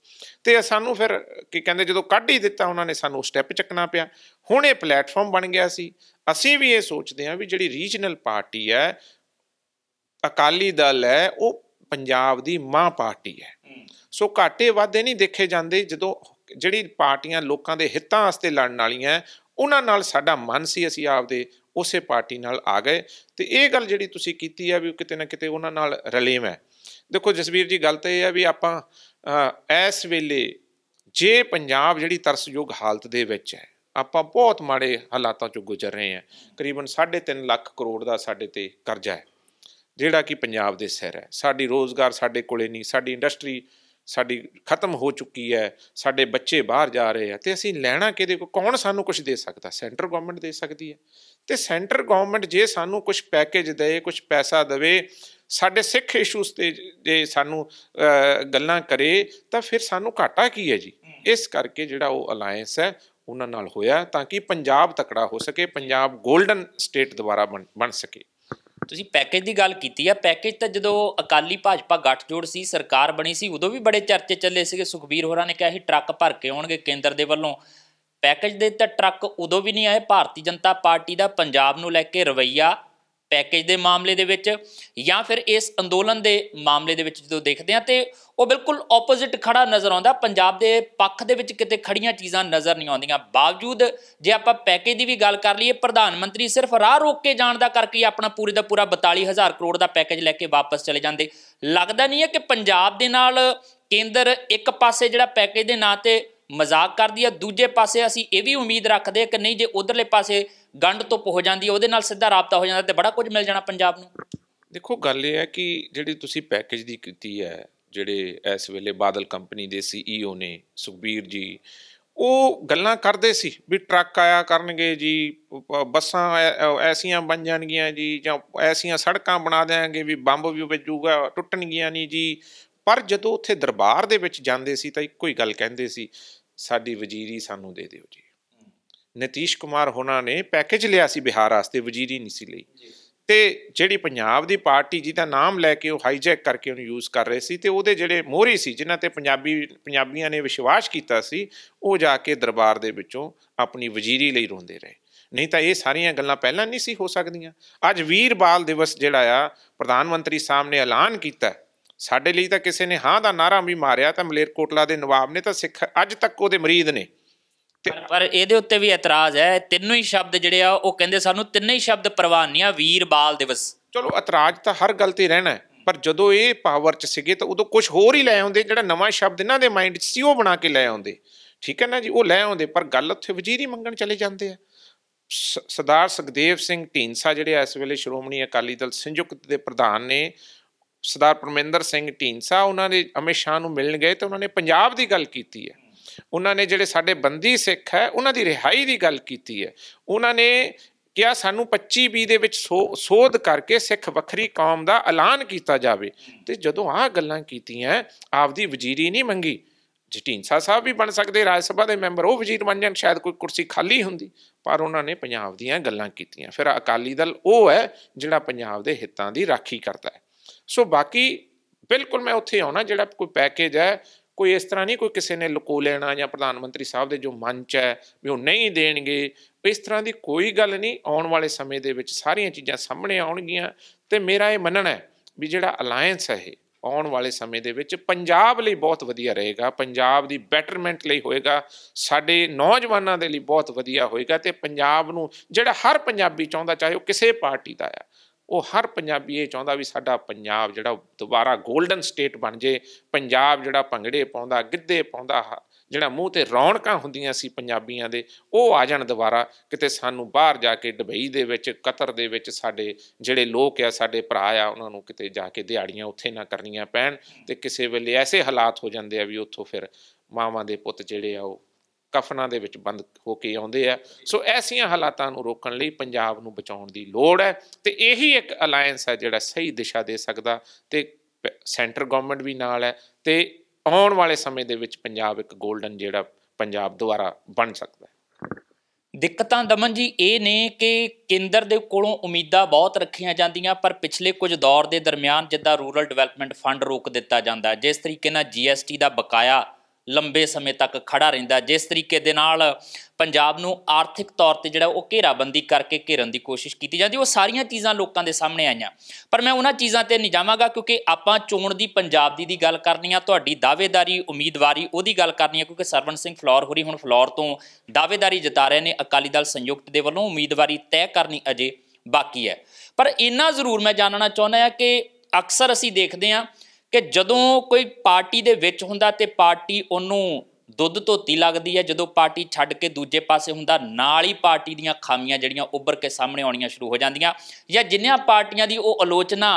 ਤੇ ਸਾਨੂੰ ਫਿਰ ਕੀ ਕਹਿੰਦੇ ਜਦੋਂ ਕੱਢ ਹੀ ਦਿੱਤਾ ਉਹਨਾਂ ਨੇ ਸਾਨੂੰ ਸਟੈਪ ਚੱਕਣਾ ਪਿਆ ਹੁਣ ਇਹ ਪਲੇਟਫਾਰਮ ਬਣ ਗਿਆ ਸੀ ਅਸੀਂ ਵੀ ਇਹ ਸੋਚਦੇ ਆ ਵੀ ਜਿਹੜੀ ਰੀਜਨਲ ਪਾਰਟੀ ਹੈ ਅਕਾਲੀ ਦਲ ਹੈ ਉਹ ਪੰਜਾਬ ਦੀ ਮਾਂ ਪਾਰਟੀ ਹੈ ਸੋ ਘਾਟੇ ਵਾਧੇ ਨਹੀਂ ਦੇਖੇ ਜਾਂਦੇ ਜਦੋਂ ਜਿਹੜੀ ਪਾਰਟੀਆਂ ਲੋਕਾਂ ਦੇ ਹਿੱਤਾਂ ਵਾਸਤੇ ਲੜਨ ਵਾਲੀਆਂ ਉਹਨਾਂ ਨਾਲ ਸਾਡਾ ਮਨ ਸੀ ਅਸੀਂ ਆਪਦੇ ਉਸੇ ਪਾਰਟੀ ਨਾਲ ਆ ਗਏ ਤੇ ਇਹ ਗੱਲ ਜਿਹੜੀ ਤੁਸੀਂ ਕੀਤੀ ਹੈ ਵੀ ਕਿਤੇ ਨਾ ਕਿਤੇ ਉਹਨਾਂ ਨਾਲ ਰਲੇਮ ਹੈ ਦੇਖੋ ਜਸਵੀਰ ਜੀ ਗੱਲ ਤਾਂ ਇਹ ਹੈ ਵੀ ਆਪਾਂ ਇਸ ਵੇਲੇ ਜੇ ਪੰਜਾਬ ਜਿਹੜੀ ਤਰਸਯੋਗ ਹਾਲਤ ਦੇ ਵਿੱਚ ਹੈ ਆਪਾਂ ਬਹੁਤ ਮਾੜੇ ਹਾਲਾਤਾਂ ਚੋਂ ਗੁਜ਼ਰ ਰਹੇ ਹਾਂ ਕਰੀਬਨ 3.5 ਲੱਖ ਕਰੋੜ ਦਾ ਸਾਡੇ ਤੇ ਕਰਜ਼ਾ ਹੈ ਜਿਹੜਾ ਕਿ ਪੰਜਾਬ ਦੇ ਸਿਰ ਹੈ ਸਾਡੀ ਰੋਜ਼ਗਾਰ ਸਾਡੇ ਕੋਲੇ ਨਹੀਂ ਸਾਡੀ ਇੰਡਸਟਰੀ ਸਾਡੀ ਖਤਮ ਹੋ ਚੁੱਕੀ ਹੈ ਸਾਡੇ ਬੱਚੇ ਬਾਹਰ ਜਾ ਰਹੇ ਆ ਤੇ ਅਸੀਂ ਲੈਣਾ ਕਿਹਦੇ ਕੋ ਕੌਣ ਸਾਨੂੰ ਕੁਝ ਦੇ ਸਕਦਾ ਸੈਂਟਰ ਗਵਰਨਮੈਂਟ ਦੇ ਸਕਦੀ ਹੈ ਤੇ ਸੈਂਟਰ ਗਵਰਨਮੈਂਟ ਜੇ ਸਾਨੂੰ ਕੁਝ ਪੈਕੇਜ ਦੇ ਕੁਝ ਪੈਸਾ ਦੇਵੇ ਸਾਡੇ ਸਿੱਖ ਇਸ਼ੂਸ ਤੇ ਜੇ ਸਾਨੂੰ ਗੱਲਾਂ ਕਰੇ ਤਾਂ ਫਿਰ ਸਾਨੂੰ ਘਾਟਾ ਕੀ ਹੈ ਜੀ ਇਸ ਕਰਕੇ ਜਿਹੜਾ ਉਹ ਅਲਾਈਅੰਸ ਹੈ ਉਹਨਾਂ ਨਾਲ ਹੋਇਆ ਤਾਂ ਕਿ ਪੰਜਾਬ ਤਕੜਾ ਹੋ ਸਕੇ ਪੰਜਾਬ 골ਡਨ ਸਟੇਟ ਦੁਬਾਰਾ ਬਣ ਸਕੇ ਤੁਸੀਂ ਪੈਕੇਜ ਦੀ ਗੱਲ ਕੀਤੀ ਆ ਪੈਕੇਜ ਤਾਂ ਜਦੋਂ ਅਕਾਲੀ ਭਾਜਪਾ ਗੱਠਜੋੜ ਸੀ ਸਰਕਾਰ ਬਣੀ ਸੀ ਉਦੋਂ ਵੀ ਬੜੇ ਚਰਚੇ ਚੱਲੇ ਸੀਗੇ ਸੁਖਬੀਰ ਹੋਰਾਂ ਨੇ ਕਿਹਾ ਸੀ ਟਰੱਕ ਭਰ ਕੇ ਆਉਣਗੇ ਕੇਂਦਰ ਦੇ ਵੱਲੋਂ ਪੈਕੇਜ ਦੇ ਤਾਂ ਟਰੱਕ ਉਦੋਂ ਵੀ ਨਹੀਂ ਆਏ ਭਾਰਤੀ ਜਨਤਾ ਪਾਰਟੀ ਦਾ ਪੰਜਾਬ ਨੂੰ ਲੈ ਕੇ ਰਵਈਆ ਪੈਕੇਜ ਦੇ ਮਾਮਲੇ ਦੇ ਵਿੱਚ ਜਾਂ ਫਿਰ ਇਸ ਅੰਦੋਲਨ ਦੇ ਮਾਮਲੇ ਦੇ ਵਿੱਚ ਜਦੋਂ ਦੇਖਦੇ ਆ ਤੇ ਉਹ ਬਿਲਕੁਲ ਆਪੋਜ਼ਿਟ ਖੜਾ ਨਜ਼ਰ ਆਉਂਦਾ ਪੰਜਾਬ ਦੇ ਪੱਖ ਦੇ ਵਿੱਚ ਕਿਤੇ ਖੜੀਆਂ ਚੀਜ਼ਾਂ ਨਜ਼ਰ ਨਹੀਂ ਆਉਂਦੀਆਂ ਬਾਵਜੂਦ ਜੇ ਆਪਾਂ ਪੈਕੇਜ ਦੀ ਵੀ ਗੱਲ ਕਰ ਲਈਏ ਪ੍ਰਧਾਨ ਮੰਤਰੀ ਸਿਰਫ ਰਾਹ ਰੋਕ ਕੇ ਜਾਣ ਦਾ ਕਰਕੇ ਆਪਣਾ ਪੂਰੇ ਦਾ ਪੂਰਾ 42000 ਕਰੋੜ ਦਾ ਪੈਕੇਜ ਲੈ ਕੇ ਵਾਪਸ ਚਲੇ ਜਾਂਦੇ ਲੱਗਦਾ ਨਹੀਂ ਹੈ ਕਿ ਪੰਜਾਬ ਦੇ ਨਾਲ ਕੇਂਦਰ ਇੱਕ ਪਾਸੇ ਜਿਹੜਾ ਪੈਕੇਜ ਦੇ ਨਾਂ ਤੇ ਮਜ਼ਾਕ ਕਰਦੀ ਆ ਦੂਜੇ ਪਾਸੇ ਅਸੀਂ ਇਹ ਵੀ ਉਮੀਦ ਰੱਖਦੇ ਕਿ ਨਹੀਂ ਜੇ ਉਧਰਲੇ ਪਾਸੇ ਗੰਢ ਤੋਂ ਪਹੁੰਚ ਜਾਂਦੀ ਹੈ ਉਹਦੇ ਨਾਲ ਸਿੱਧਾ ਰਾਬਤਾ ਹੋ ਜਾਂਦਾ ਤੇ ਬੜਾ ਕੁਝ ਮਿਲ ਜਾਣਾ ਪੰਜਾਬ ਨੂੰ ਦੇਖੋ ਗੱਲ ਇਹ ਹੈ ਕਿ ਜਿਹੜੀ ਤੁਸੀਂ ਪੈਕੇਜ ਦੀ ਕੀਤੀ ਹੈ ਜਿਹੜੇ ਇਸ ਵੇਲੇ ਬਾਦਲ ਕੰਪਨੀ ਦੇ ਸੀਈਓ e ਨੇ ਸੁਖਬੀਰ ਜੀ ਉਹ ਗੱਲਾਂ ਕਰਦੇ ਸੀ ਵੀ ਟਰੱਕ ਆਇਆ ਕਰਨਗੇ ਜੀ ਬੱਸਾਂ ਐਸੀਆਂ ਬਣ ਜਾਣਗੀਆਂ ਜੀ ਜਾਂ ਐਸੀਆਂ ਸੜਕਾਂ ਬਣਾ ਦੇਾਂਗੇ ਵੀ ਬੰਬ ਵੀ ਵੱਜੂਗਾ ਟੁੱਟਣਗੀਆਂ ਨਹੀਂ ਜੀ ਪਰ ਜਦੋਂ ਉੱਥੇ ਦਰਬਾਰ ਦੇ ਵਿੱਚ ਜਾਂਦੇ ਸੀ ਤਾਂ ਇੱਕੋ ਹੀ ਗੱਲ ਕਹਿੰਦੇ ਸੀ ਸਾਡੀ ਵਜ਼ੀਰੀ ਸਾਨੂੰ ਦੇ ਦਿਓ ਜੀ ਨਤੀਸ਼ ਕੁਮਾਰ ਹੋਣਾ ਨੇ ਪੈਕੇਜ ਲਿਆ ਸੀ ਬਿਹਾਰ ਵਾਸਤੇ ਵਜ਼ੀਰੀ ਨਹੀਂ ਸੀ ਲਈ ਤੇ ਜਿਹੜੀ ਪੰਜਾਬ ਦੀ ਪਾਰਟੀ ਜਿਹਦਾ ਨਾਮ ਲੈ ਕੇ ਉਹ ਹਾਈਜੈਕ ਕਰਕੇ ਉਹਨੂੰ ਯੂਜ਼ ਕਰ ਰਹੇ ਸੀ ਤੇ ਉਹਦੇ ਜਿਹੜੇ ਮੋਹਰੀ ਸੀ ਜਿਨ੍ਹਾਂ ਤੇ ਪੰਜਾਬੀ ਪੰਜਾਬੀਆਂ ਨੇ ਵਿਸ਼ਵਾਸ ਕੀਤਾ ਸੀ ਉਹ ਜਾ ਕੇ ਦਰਬਾਰ ਦੇ ਵਿੱਚੋਂ ਆਪਣੀ ਵਜ਼ੀਰੀ ਲਈ ਰੋਂਦੇ ਰਹੇ ਨਹੀਂ ਤਾਂ ਇਹ ਸਾਰੀਆਂ ਗੱਲਾਂ ਪਹਿਲਾਂ ਨਹੀਂ ਸੀ ਹੋ ਸਕਦੀਆਂ ਅੱਜ ਵੀਰ ਬਾਲ ਦਿਵਸ ਜਿਹੜਾ ਆ ਪ੍ਰਧਾਨ ਮੰਤਰੀ ਸਾਹਿਬ ਨੇ ਐਲਾਨ ਕੀਤਾ ਸਾਡੇ ਲਈ ਤਾਂ ਕਿਸੇ ਨੇ ਹਾਂ ਦਾ ਨਾਰਾ ਵੀ ਮਾਰਿਆ ਤਾਂ ਮਲੇਰਕੋਟਲਾ ਦੇ ਨਵਾਬ ਨੇ ਤਾਂ ਸਿੱਖ ਅੱਜ ਤੱਕ ਉਹਦੇ ਮਰੀਦ ਨੇ ਪਰ ਇਹਦੇ ਉੱਤੇ ਵੀ ਇਤਰਾਜ਼ ਹੈ ਤਿੰਨੋਂ ਹੀ ਸ਼ਬਦ ਜਿਹੜੇ ਆ ਉਹ ਕਹਿੰਦੇ ਸਾਨੂੰ ਤਿੰਨੇ ਹੀ ਸ਼ਬਦ ਪ੍ਰਵਾਨ ਨਹੀਂ ਆ ਵੀਰ ਬਾਲ ਦਿਵਸ ਚਲੋ ਇਤਰਾਜ਼ ਤਾਂ ਹਰ ਗੱਲ ਤੇ ਰਹਿਣਾ ਪਰ ਜਦੋਂ ਇਹ ਪਾਵਰ ਚ ਸੀਗੇ ਤਾਂ ਉਦੋਂ ਕੁਝ ਹੋਰ ਹੀ ਲੈ ਆਉਂਦੇ ਜਿਹੜਾ ਨਵਾਂ ਸ਼ਬਦ ਇਹਨਾਂ ਦੇ ਮਾਈਂਡ 'ਚ ਸੀ ਉਹ ਬਣਾ ਕੇ ਲੈ ਆਉਂਦੇ ਠੀਕ ਹੈ ਨਾ ਜੀ ਉਹ ਲੈ ਆਉਂਦੇ ਪਰ ਗੱਲ ਉੱਥੇ ਵਜ਼ੀਰੀ ਮੰਗਣ ਚਲੇ ਜਾਂਦੇ ਆ ਸਰਦਾਰ ਸੁਖਦੇਵ ਸਿੰਘ ਢੀਂਸਾ ਜਿਹੜੇ ਇਸ ਵੇਲੇ ਸ਼੍ਰੋਮਣੀ ਅਕਾਲੀ ਦਲ ਸੰਯੁਕਤ ਦੇ ਪ੍ਰਧਾਨ ਨੇ ਸਰਦਾਰ ਪਰਮੇਂਦਰ ਸਿੰਘ ਢੀਂਸਾ ਉਹਨਾਂ ਦੇ ਅਮੇਸ਼ਾ ਨੂੰ ਮਿਲਣ ਗਏ ਤਾਂ ਉਹਨਾਂ ਨੇ ਪੰਜਾਬ ਦੀ ਗੱਲ ਕੀਤੀ ਹੈ ਉਹਨਾਂ ਨੇ ਜਿਹੜੇ ਸਾਡੇ ਬੰਦੀ ਸਿੱਖ ਹੈ ਉਹਨਾਂ ਦੀ ਰਿਹਾਈ ਦੀ ਗੱਲ ਕੀਤੀ ਹੈ ਉਹਨਾਂ ਨੇ ਕਿਹਾ ਸਾਨੂੰ 25 ਬੀ ਦੇ ਵਿੱਚ ਸੋਧ ਕਰਕੇ ਸਿੱਖ ਵੱਖਰੀ ਕੌਮ ਦਾ ਐਲਾਨ ਕੀਤਾ ਜਾਵੇ ਤੇ ਜਦੋਂ ਆਹ ਗੱਲਾਂ ਕੀਤੀਆਂ ਆਪਦੀ ਵਜ਼ੀਰੀ ਨਹੀਂ ਮੰਗੀ ਜਟਿੰਸਾ ਸਾਹਿਬ ਵੀ ਬਣ ਸਕਦੇ ਰਾਜ ਸਭਾ ਦੇ ਮੈਂਬਰ ਉਹ ਵਜ਼ੀਰ ਬਣ ਜਾਣ ਸ਼ਾਇਦ ਕੋਈ ਕੁਰਸੀ ਖਾਲੀ ਹੁੰਦੀ ਪਰ ਉਹਨਾਂ ਨੇ ਪੰਜਾਬ ਦੀਆਂ ਗੱਲਾਂ ਕੀਤੀਆਂ ਫਿਰ ਅਕਾਲੀ ਦਲ ਉਹ ਹੈ ਜਿਹੜਾ ਪੰਜਾਬ ਦੇ ਹਿੱਤਾਂ ਦੀ ਰਾਖੀ ਕਰਦਾ ਹੈ ਸੋ ਬਾਕੀ ਬਿਲਕੁਲ ਮੈਂ ਉੱਥੇ ਆਉਣਾ ਜਿਹੜਾ ਕੋਈ ਪੈਕੇਜ ਹੈ ਕੋਈ ਇਸ ਤਰ੍ਹਾਂ ਨਹੀਂ ਕੋਈ ਕਿਸੇ ਨੇ ਲੁਕੋ ਲੈਣਾ ਜਾਂ ਪ੍ਰਧਾਨ ਮੰਤਰੀ ਸਾਹਿਬ ਦੇ ਜੋ ਮੰਚ ਹੈ ਵੀ ਉਹ ਨਹੀਂ ਦੇਣਗੇ ਇਸ ਤਰ੍ਹਾਂ ਦੀ ਕੋਈ ਗੱਲ ਨਹੀਂ ਆਉਣ ਵਾਲੇ ਸਮੇਂ ਦੇ ਵਿੱਚ ਸਾਰੀਆਂ ਚੀਜ਼ਾਂ ਸਾਹਮਣੇ ਆਉਣਗੀਆਂ ਤੇ ਮੇਰਾ ਇਹ ਮੰਨਣਾ ਹੈ ਵੀ ਜਿਹੜਾ ਅਲਾਈਅੰਸ ਹੈ ਇਹ ਆਉਣ ਵਾਲੇ ਸਮੇਂ ਦੇ ਵਿੱਚ ਪੰਜਾਬ ਲਈ ਬਹੁਤ ਵਧੀਆ ਰਹੇਗਾ ਪੰਜਾਬ ਦੀ ਬੈਟਰਮੈਂਟ ਲਈ ਹੋਏਗਾ ਸਾਡੇ ਨੌਜਵਾਨਾਂ ਦੇ ਲਈ ਬਹੁਤ ਵਧੀਆ ਹੋਏਗਾ ਤੇ ਪੰਜਾਬ ਨੂੰ ਜਿਹੜਾ ਹਰ ਪੰਜਾਬੀ ਚਾਹੁੰਦਾ ਚਾਹੇ ਉਹ ਕਿਸੇ ਪਾਰਟੀ ਦਾ ਆ ਉਹ ਹਰ ਪੰਜਾਬੀ ਇਹ ਚਾਹੁੰਦਾ ਵੀ ਸਾਡਾ ਪੰਜਾਬ ਜਿਹੜਾ ਦੁਬਾਰਾ 골ਡਨ ਸਟੇਟ ਬਣ ਜੇ ਪੰਜਾਬ ਜਿਹੜਾ ਭੰਗੜੇ ਪਾਉਂਦਾ ਗਿੱਧੇ ਪਾਉਂਦਾ ਜਿਹੜਾ ਮੂੰਹ ਤੇ ਰੌਣਕਾਂ ਹੁੰਦੀਆਂ ਸੀ ਪੰਜਾਬੀਆਂ ਦੇ ਉਹ ਆ ਜਾਣ ਦੁਬਾਰਾ ਕਿਤੇ ਸਾਨੂੰ ਬਾਹਰ ਜਾ ਕੇ ਦੁਬਈ ਦੇ ਵਿੱਚ ਕਤਰ ਦੇ ਵਿੱਚ ਸਾਡੇ ਜਿਹੜੇ ਲੋਕ ਆ ਸਾਡੇ ਭਰਾ ਆ ਉਹਨਾਂ ਨੂੰ ਕਿਤੇ ਜਾ ਕੇ ਦਿਹਾੜੀਆਂ ਉੱਥੇ ਨਾ ਕਰਨੀਆਂ ਪੈਣ ਤੇ ਕਿਸੇ ਵੇਲੇ ਐਸੇ ਹਾਲਾਤ ਹੋ ਜਾਂਦੇ ਆ ਵੀ ਉੱਥੋਂ ਫਿਰ ਮਾਵਾਂ ਦੇ ਪੁੱਤ ਜਿਹੜੇ ਆ ਉਹ ਕਫਨਾਂ ਦੇ ਵਿੱਚ ਬੰਦ ਹੋ ਕੇ ਆਉਂਦੇ ਆ ਸੋ ਐਸੀਆਂ ਹਾਲਾਤਾਂ ਨੂੰ ਰੋਕਣ ਲਈ ਪੰਜਾਬ ਨੂੰ ਬਚਾਉਣ ਦੀ ਲੋੜ ਹੈ ਤੇ ਇਹੀ ਇੱਕ ਅਲਾਈਅੰਸ ਹੈ ਜਿਹੜਾ ਸਹੀ ਦਿਸ਼ਾ ਦੇ ਸਕਦਾ ਤੇ ਸੈਂਟਰ ਗਵਰਨਮੈਂਟ ਵੀ ਨਾਲ ਹੈ ਤੇ ਆਉਣ ਵਾਲੇ ਸਮੇਂ ਦੇ ਵਿੱਚ ਪੰਜਾਬ ਇੱਕ 골ਡਨ ਜਿਹੜਾ ਪੰਜਾਬ ਦੁਆਰਾ ਬਣ ਸਕਦਾ ਹੈ ਦਿੱਕਤਾਂ ਦਮਨ ਜੀ ਇਹ ਨੇ ਕਿ ਕੇਂਦਰ ਦੇ ਕੋਲੋਂ ਉਮੀਦਾਂ ਬਹੁਤ ਰੱਖੀਆਂ ਜਾਂਦੀਆਂ ਪਰ ਪਿਛਲੇ ਕੁਝ ਦੌਰ ਦੇ ਦਰਮਿਆਨ ਜਿੱਦਾਂ ਰੂਰਲ ਡਿਵੈਲਪਮੈਂਟ ਫੰਡ ਰੋਕ ਦਿੱਤਾ ਜਾਂਦਾ ਜਿਸ ਤਰੀਕੇ ਨਾਲ ਜੀਐਸਟੀ ਦਾ ਬਕਾਇਆ ਲੰਬੇ ਸਮੇਂ ਤੱਕ ਖੜਾ ਰਹਿੰਦਾ ਜਿਸ ਤਰੀਕੇ ਦੇ ਨਾਲ ਪੰਜਾਬ ਨੂੰ ਆਰਥਿਕ ਤੌਰ ਤੇ ਜਿਹੜਾ ਉਹ ਘੇਰਾਬੰਦੀ ਕਰਕੇ ਘੇਰਨ ਦੀ ਕੋਸ਼ਿਸ਼ ਕੀਤੀ ਜਾਂਦੀ ਉਹ ਸਾਰੀਆਂ ਚੀਜ਼ਾਂ ਲੋਕਾਂ ਦੇ ਸਾਹਮਣੇ ਆਈਆਂ ਪਰ ਮੈਂ ਉਹਨਾਂ ਚੀਜ਼ਾਂ ਤੇ ਨਹੀਂ ਜਾਵਾਂਗਾ ਕਿਉਂਕਿ ਆਪਾਂ ਚੋਣ ਦੀ ਪੰਜਾਬ ਦੀ ਦੀ ਗੱਲ ਕਰਨੀ ਆ ਤੁਹਾਡੀ ਦਾਅਵੇਦਾਰੀ ਉਮੀਦਵਾਰੀ ਉਹਦੀ ਗੱਲ ਕਰਨੀ ਆ ਕਿਉਂਕਿ ਸਰਵਨ ਸਿੰਘ ਫਲੋਰ ਹੋਰੀ ਹੁਣ ਫਲੋਰ ਤੋਂ ਦਾਅਵੇਦਾਰੀ ਜਿਤਾ ਰਹੇ ਨੇ ਅਕਾਲੀ ਦਲ ਸੰਯੁਕਤ ਦੇ ਵੱਲੋਂ ਉਮੀਦਵਾਰੀ ਤੈਅ ਕਰਨੀ ਅਜੇ ਬਾਕੀ ਹੈ ਪਰ ਇੰਨਾ ਜ਼ਰੂਰ ਮੈਂ ਜਾਣਨਾ ਚਾਹੁੰਦਾ ਆ ਕਿ ਅਕਸਰ ਅਸੀਂ ਦੇਖਦੇ ਹਾਂ ਕਿ ਜਦੋਂ ਕੋਈ ਪਾਰਟੀ ਦੇ ਵਿੱਚ ਹੁੰਦਾ ਤੇ ਪਾਰਟੀ ਉਹਨੂੰ ਦੁੱਧ ਧੋਤੀ ਲੱਗਦੀ ਹੈ ਜਦੋਂ ਪਾਰਟੀ ਛੱਡ ਕੇ ਦੂਜੇ ਪਾਸੇ ਹੁੰਦਾ ਨਾਲ ਹੀ ਪਾਰਟੀ ਦੀਆਂ ਖਾਮੀਆਂ ਜਿਹੜੀਆਂ ਉੱਭਰ ਕੇ ਸਾਹਮਣੇ ਆਉਣੀਆਂ ਸ਼ੁਰੂ ਹੋ ਜਾਂਦੀਆਂ ਜਾਂ ਜਿੰਨੀਆਂ ਪਾਰਟੀਆਂ ਦੀ ਉਹ ਆਲੋਚਨਾ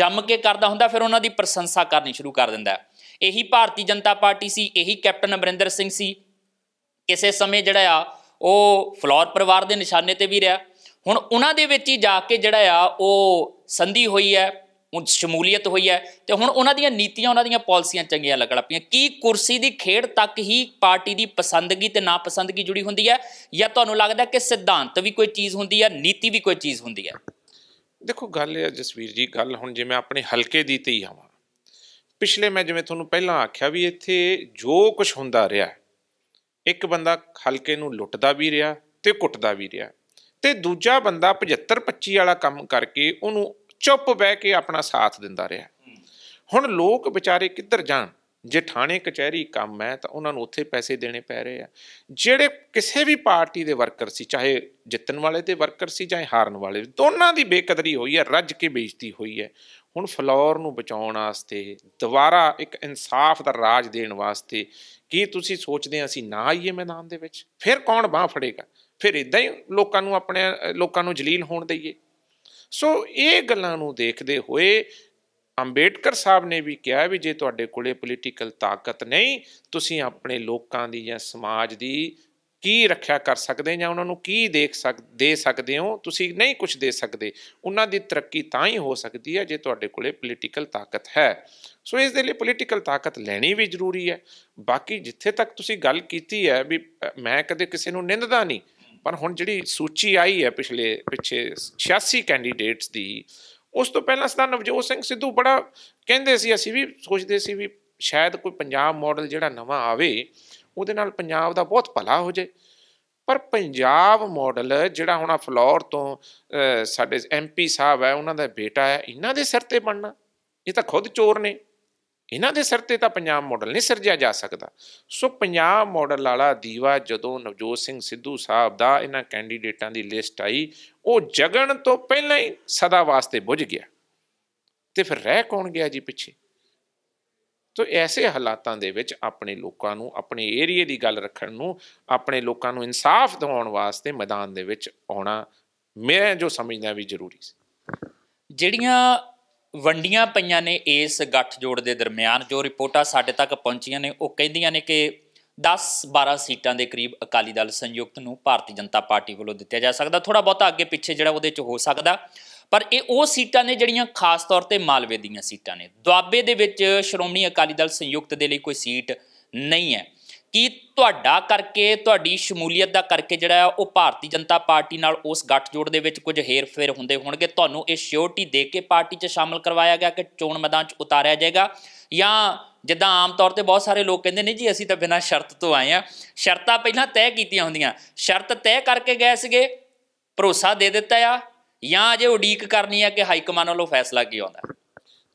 ਜੰਮ ਕੇ ਕਰਦਾ ਹੁੰਦਾ ਫਿਰ ਉਹਨਾਂ ਦੀ ਪ੍ਰਸ਼ੰਸਾ ਕਰਨੀ ਸ਼ੁਰੂ ਕਰ ਦਿੰਦਾ ਇਹੀ ਭਾਰਤੀ ਜਨਤਾ ਪਾਰਟੀ ਸੀ ਇਹੀ ਕੈਪਟਨ ਅਮਰਿੰਦਰ ਸਿੰਘ ਸੀ ਕਿਸੇ ਸਮੇਂ ਜਿਹੜਾ ਆ ਉਹ ਫਲੋਰ ਪਰਿਵਾਰ ਦੇ ਨਿਸ਼ਾਨੇ ਤੇ ਵੀ ਰਿਹਾ ਹੁਣ ਉਹਨਾਂ ਦੇ ਵਿੱਚ ਹੀ ਜਾ ਕੇ ਜਿਹੜਾ ਆ ਉਹ ਸੰਧੀ ਹੋਈ ਹੈ ਸ਼ਮੂਲੀਅਤ ਹੋਈ ਹੈ ਤੇ ਹੁਣ ਉਹਨਾਂ ਦੀਆਂ ਨੀਤੀਆਂ ਉਹਨਾਂ ਦੀਆਂ ਪਾਲਿਸੀਆਂ ਚੰਗੀਆਂ ਲੱਗਣ ਲੱਪੀਆਂ ਕੀ ਕੁਰਸੀ ਦੀ ਖੇਡ ਤੱਕ ਹੀ ਪਾਰਟੀ ਦੀ ਪਸੰਦਗੀ ਤੇ ਨਾ ਪਸੰਦਗੀ ਜੁੜੀ ਹੁੰਦੀ ਹੈ ਜਾਂ ਤੁਹਾਨੂੰ ਲੱਗਦਾ ਕਿ ਸਿਧਾਂਤ ਵੀ ਕੋਈ ਚੀਜ਼ ਹੁੰਦੀ ਹੈ ਨੀਤੀ ਵੀ ਕੋਈ ਚੀਜ਼ ਹੁੰਦੀ ਹੈ ਦੇਖੋ ਗੱਲ ਇਹ ਜਸਵੀਰ ਜੀ ਗੱਲ ਹੁਣ ਜਿਵੇਂ ਆਪਣੇ ਹਲਕੇ ਦੀ ਤੇ ਹੀ ਆਵਾਂ ਪਿਛਲੇ ਮੈਂ ਜਿਵੇਂ ਤੁਹਾਨੂੰ ਪਹਿਲਾਂ ਆਖਿਆ ਵੀ ਇੱਥੇ ਜੋ ਕੁਝ ਹੁੰਦਾ ਰਿਹਾ ਇੱਕ ਬੰਦਾ ਹਲਕੇ ਨੂੰ ਲੁੱਟਦਾ ਵੀ ਰਿਹਾ ਤੇ ਕੁੱਟਦਾ ਵੀ ਰਿਹਾ ਤੇ ਦੂਜਾ ਬੰਦਾ 75 25 ਵਾਲਾ ਕੰਮ ਕਰਕੇ ਉਹਨੂੰ ਚੁੱਪ ਬਹਿ ਕੇ ਆਪਣਾ ਸਾਥ ਦਿੰਦਾ ਰਿਹਾ ਹੁਣ ਲੋਕ ਵਿਚਾਰੇ ਕਿੱਧਰ ਜਾਣ ਜੇ ਥਾਣੇ ਕਚਹਿਰੀ ਕੰਮ ਹੈ ਤਾਂ ਉਹਨਾਂ ਨੂੰ ਉੱਥੇ ਪੈਸੇ ਦੇਣੇ ਪੈ ਰਹੇ ਆ ਜਿਹੜੇ ਕਿਸੇ ਵੀ ਪਾਰਟੀ ਦੇ ਵਰਕਰ ਸੀ ਚਾਹੇ ਜਿੱਤਣ ਵਾਲੇ ਦੇ ਵਰਕਰ ਸੀ ਚਾਹੇ ਹਾਰਨ ਵਾਲੇ ਦੋਨਾਂ ਦੀ ਬੇਕਦਰੀ ਹੋਈ ਹੈ ਰੱਜ ਕੇ ਬੇਇੱਜ਼ਤੀ ਹੋਈ ਹੈ ਹੁਣ ਫਲੋਰ ਨੂੰ ਬਚਾਉਣ ਵਾਸਤੇ ਦੁਬਾਰਾ ਇੱਕ ਇਨਸਾਫ ਦਾ ਰਾਜ ਦੇਣ ਵਾਸਤੇ ਕੀ ਤੁਸੀਂ ਸੋਚਦੇ ਆ ਅਸੀਂ ਨਾ ਆਈਏ ਮੈਦਾਨ ਦੇ ਵਿੱਚ ਫਿਰ ਕੌਣ ਬਾਹ ਫੜੇਗਾ ਫਿਰ ਇਦਾਂ ਹੀ ਲੋਕਾਂ ਨੂੰ ਆਪਣੇ ਲੋਕਾਂ ਨੂੰ ਜਲੀਲ ਹੋਣ ਦਈਏ ਸੋ ਇਹ ਗੱਲਾਂ ਨੂੰ ਦੇਖਦੇ ਹੋਏ ਅੰਬੇਡਕਰ ਸਾਹਿਬ ਨੇ ਵੀ ਕਿਹਾ ਵੀ ਜੇ ਤੁਹਾਡੇ ਕੋਲੇ ਪੋਲੀਟੀਕਲ ਤਾਕਤ ਨਹੀਂ ਤੁਸੀਂ ਆਪਣੇ ਲੋਕਾਂ ਦੀ ਜਾਂ ਸਮਾਜ ਦੀ ਕੀ ਰੱਖਿਆ ਕਰ ਸਕਦੇ ਜਾਂ ਉਹਨਾਂ ਨੂੰ ਕੀ ਦੇਖ ਸਕ ਦੇ ਸਕਦੇ ਹੋ ਤੁਸੀਂ ਨਹੀਂ ਕੁਝ ਦੇ ਸਕਦੇ ਉਹਨਾਂ ਦੀ ਤਰੱਕੀ ਤਾਂ ਹੀ ਹੋ ਸਕਦੀ ਹੈ ਜੇ ਤੁਹਾਡੇ ਕੋਲੇ ਪੋਲੀਟੀਕਲ ਤਾਕਤ ਹੈ ਸੋ ਇਸ ਦੇ ਲਈ ਪੋਲੀਟੀਕਲ ਤਾਕਤ ਲੈਣੀ ਵੀ ਜ਼ਰੂਰੀ ਹੈ ਬਾਕੀ ਜਿੱਥੇ ਤੱਕ ਤੁਸੀਂ ਗੱਲ ਕੀਤੀ ਹੈ ਵੀ ਮੈਂ ਕਦੇ ਕਿਸੇ ਨੂੰ ਨਿੰਦਦਾ ਨਹੀਂ ਪਰ ਹੁਣ ਜਿਹੜੀ ਸੂਚੀ ਆਈ ਹੈ ਪਿਛਲੇ ਪਿੱਛੇ 86 ਕੈਂਡੀਡੇਟਸ ਦੀ ਉਸ ਤੋਂ ਪਹਿਲਾਂ ਸਦਾ ਨਵਜੋਤ ਸਿੰਘ ਸਿੱਧੂ ਬੜਾ ਕਹਿੰਦੇ ਸੀ ਅਸੀਂ ਵੀ ਸੋਚਦੇ ਸੀ ਵੀ ਸ਼ਾਇਦ ਕੋਈ ਪੰਜਾਬ ਮਾਡਲ ਜਿਹੜਾ ਨਵਾਂ ਆਵੇ ਉਹਦੇ ਨਾਲ ਪੰਜਾਬ ਦਾ ਬਹੁਤ ਭਲਾ ਹੋ ਜੇ ਪਰ ਪੰਜਾਬ ਮਾਡਲ ਜਿਹੜਾ ਹੁਣ ਫਲੋਰ ਤੋਂ ਸਾਡੇ ਐਮਪੀ ਸਾਹਿਬ ਹੈ ਉਹਨਾਂ ਦਾ ਬੇਟਾ ਹੈ ਇਹਨਾਂ ਦੇ ਸਿਰ ਤੇ ਬਣਨਾ ਇਹ ਤਾਂ ਖੁਦ ਚੋਰ ਨੇ ਇਹਨਾਂ ਦੇ ਸਿਰ ਤੇ ਤਾਂ ਪੰਜਾਬ ਮਾਡਲ ਨਹੀਂ ਸਿਰਜਿਆ ਜਾ ਸਕਦਾ ਸੋ ਪੰਜਾਬ ਮਾਡਲ ਵਾਲਾ ਦੀਵਾ ਜਦੋਂ ਨਵਜੋਤ ਸਿੰਘ ਸਿੱਧੂ ਸਾਹਿਬ ਦਾ ਇਹਨਾਂ ਕੈਂਡੀਡੇਟਾਂ ਦੀ ਲਿਸਟ ਆਈ ਉਹ ਜਗਣ ਤੋਂ ਪਹਿਲਾਂ ਹੀ ਸਦਾ ਵਾਸਤੇ ਬੁਝ ਗਿਆ ਤੇ ਫਿਰ ਰਹਿ ਕੌਣ ਗਿਆ ਜੀ ਪਿੱਛੇ ਤੋ ਐਸੇ ਹਾਲਾਤਾਂ ਦੇ ਵਿੱਚ ਆਪਣੇ ਲੋਕਾਂ ਨੂੰ ਆਪਣੇ ਏਰੀਏ ਦੀ ਗੱਲ ਰੱਖਣ ਨੂੰ ਆਪਣੇ ਲੋਕਾਂ ਨੂੰ ਇਨਸਾਫ ਦਿਵਾਉਣ ਵਾਸਤੇ ਮੈਦਾਨ ਦੇ ਵਿੱਚ ਆਉਣਾ ਮੈਂ ਜੋ ਸਮਝਦਾ ਵੀ ਜ਼ਰੂਰੀ ਸੀ ਜਿਹੜੀਆਂ ਵੰਡੀਆਂ ਪਈਆਂ ਨੇ ਇਸ ਗੱਠਜੋੜ ਦੇ ਦਰਮਿਆਨ ਜੋ ਰਿਪੋਰਟਾਂ ਸਾਡੇ ਤੱਕ ਪਹੁੰਚੀਆਂ ਨੇ ਉਹ ਕਹਿੰਦੀਆਂ ਨੇ ਕਿ 10-12 ਸੀਟਾਂ ਦੇ ਕਰੀਬ ਅਕਾਲੀ ਦਲ ਸੰਯੁਕਤ ਨੂੰ ਭਾਰਤੀ ਜਨਤਾ ਪਾਰਟੀ ਵੱਲੋਂ ਦਿੱਤਾ ਜਾ ਸਕਦਾ ਥੋੜਾ ਬਹੁਤਾ ਅੱਗੇ ਪਿੱਛੇ ਜਿਹੜਾ ਉਹਦੇ 'ਚ ਹੋ ਸਕਦਾ ਪਰ ਇਹ ਉਹ ਸੀਟਾਂ ਨੇ ਜਿਹੜੀਆਂ ਖਾਸ ਤੌਰ ਤੇ ਮਾਲਵੇ ਦੀਆਂ ਸੀਟਾਂ ਨੇ ਦੁਆਬੇ ਦੇ ਵਿੱਚ ਸ਼੍ਰੋਮਣੀ ਅਕਾਲੀ ਦਲ ਸੰਯੁਕਤ ਦੇ ਲਈ ਕੋਈ ਸੀਟ ਨਹੀਂ ਹੈ ਕੀ ਤੁਹਾਡਾ ਕਰਕੇ ਤੁਹਾਡੀ ਸ਼ਮੂਲੀਅਤ ਦਾ ਕਰਕੇ ਜਿਹੜਾ ਉਹ ਭਾਰਤੀ ਜਨਤਾ ਪਾਰਟੀ ਨਾਲ ਉਸ ਗੱਠਜੋੜ ਦੇ ਵਿੱਚ ਕੁਝ ਹੇਰ-ਫੇਰ ਹੁੰਦੇ ਹੋਣਗੇ ਤੁਹਾਨੂੰ ਇਹ ਸ਼ਿਓਰਟੀ ਦੇ ਕੇ ਪਾਰਟੀ 'ਚ ਸ਼ਾਮਲ ਕਰਵਾਇਆ ਗਿਆ ਕਿ ਚੋਣ ਮੈਦਾਨ 'ਚ ਉਤਾਰਿਆ ਜਾਏਗਾ ਜਾਂ ਜਿੱਦਾਂ ਆਮ ਤੌਰ ਤੇ ਬਹੁਤ ਸਾਰੇ ਲੋਕ ਕਹਿੰਦੇ ਨੇ ਜੀ ਅਸੀਂ ਤਾਂ ਬਿਨਾਂ ਸ਼ਰਤ ਤੋਂ ਆਏ ਆ ਸ਼ਰਤਾਂ ਪਹਿਲਾਂ ਤੈਅ ਕੀਤੀਆਂ ਹੁੰਦੀਆਂ ਸ਼ਰਤ ਤੈਅ ਕਰਕੇ ਗਏ ਸੀਗੇ ਭਰੋਸਾ ਦੇ ਦਿੱਤਾ ਆ ਜਾਂ ਅਜੇ ਉਡੀਕ ਕਰਨੀ ਆ ਕਿ ਹਾਈ ਕਮਾਨ ਵੱਲੋਂ ਫੈਸਲਾ ਕੀ ਆਉਂਦਾ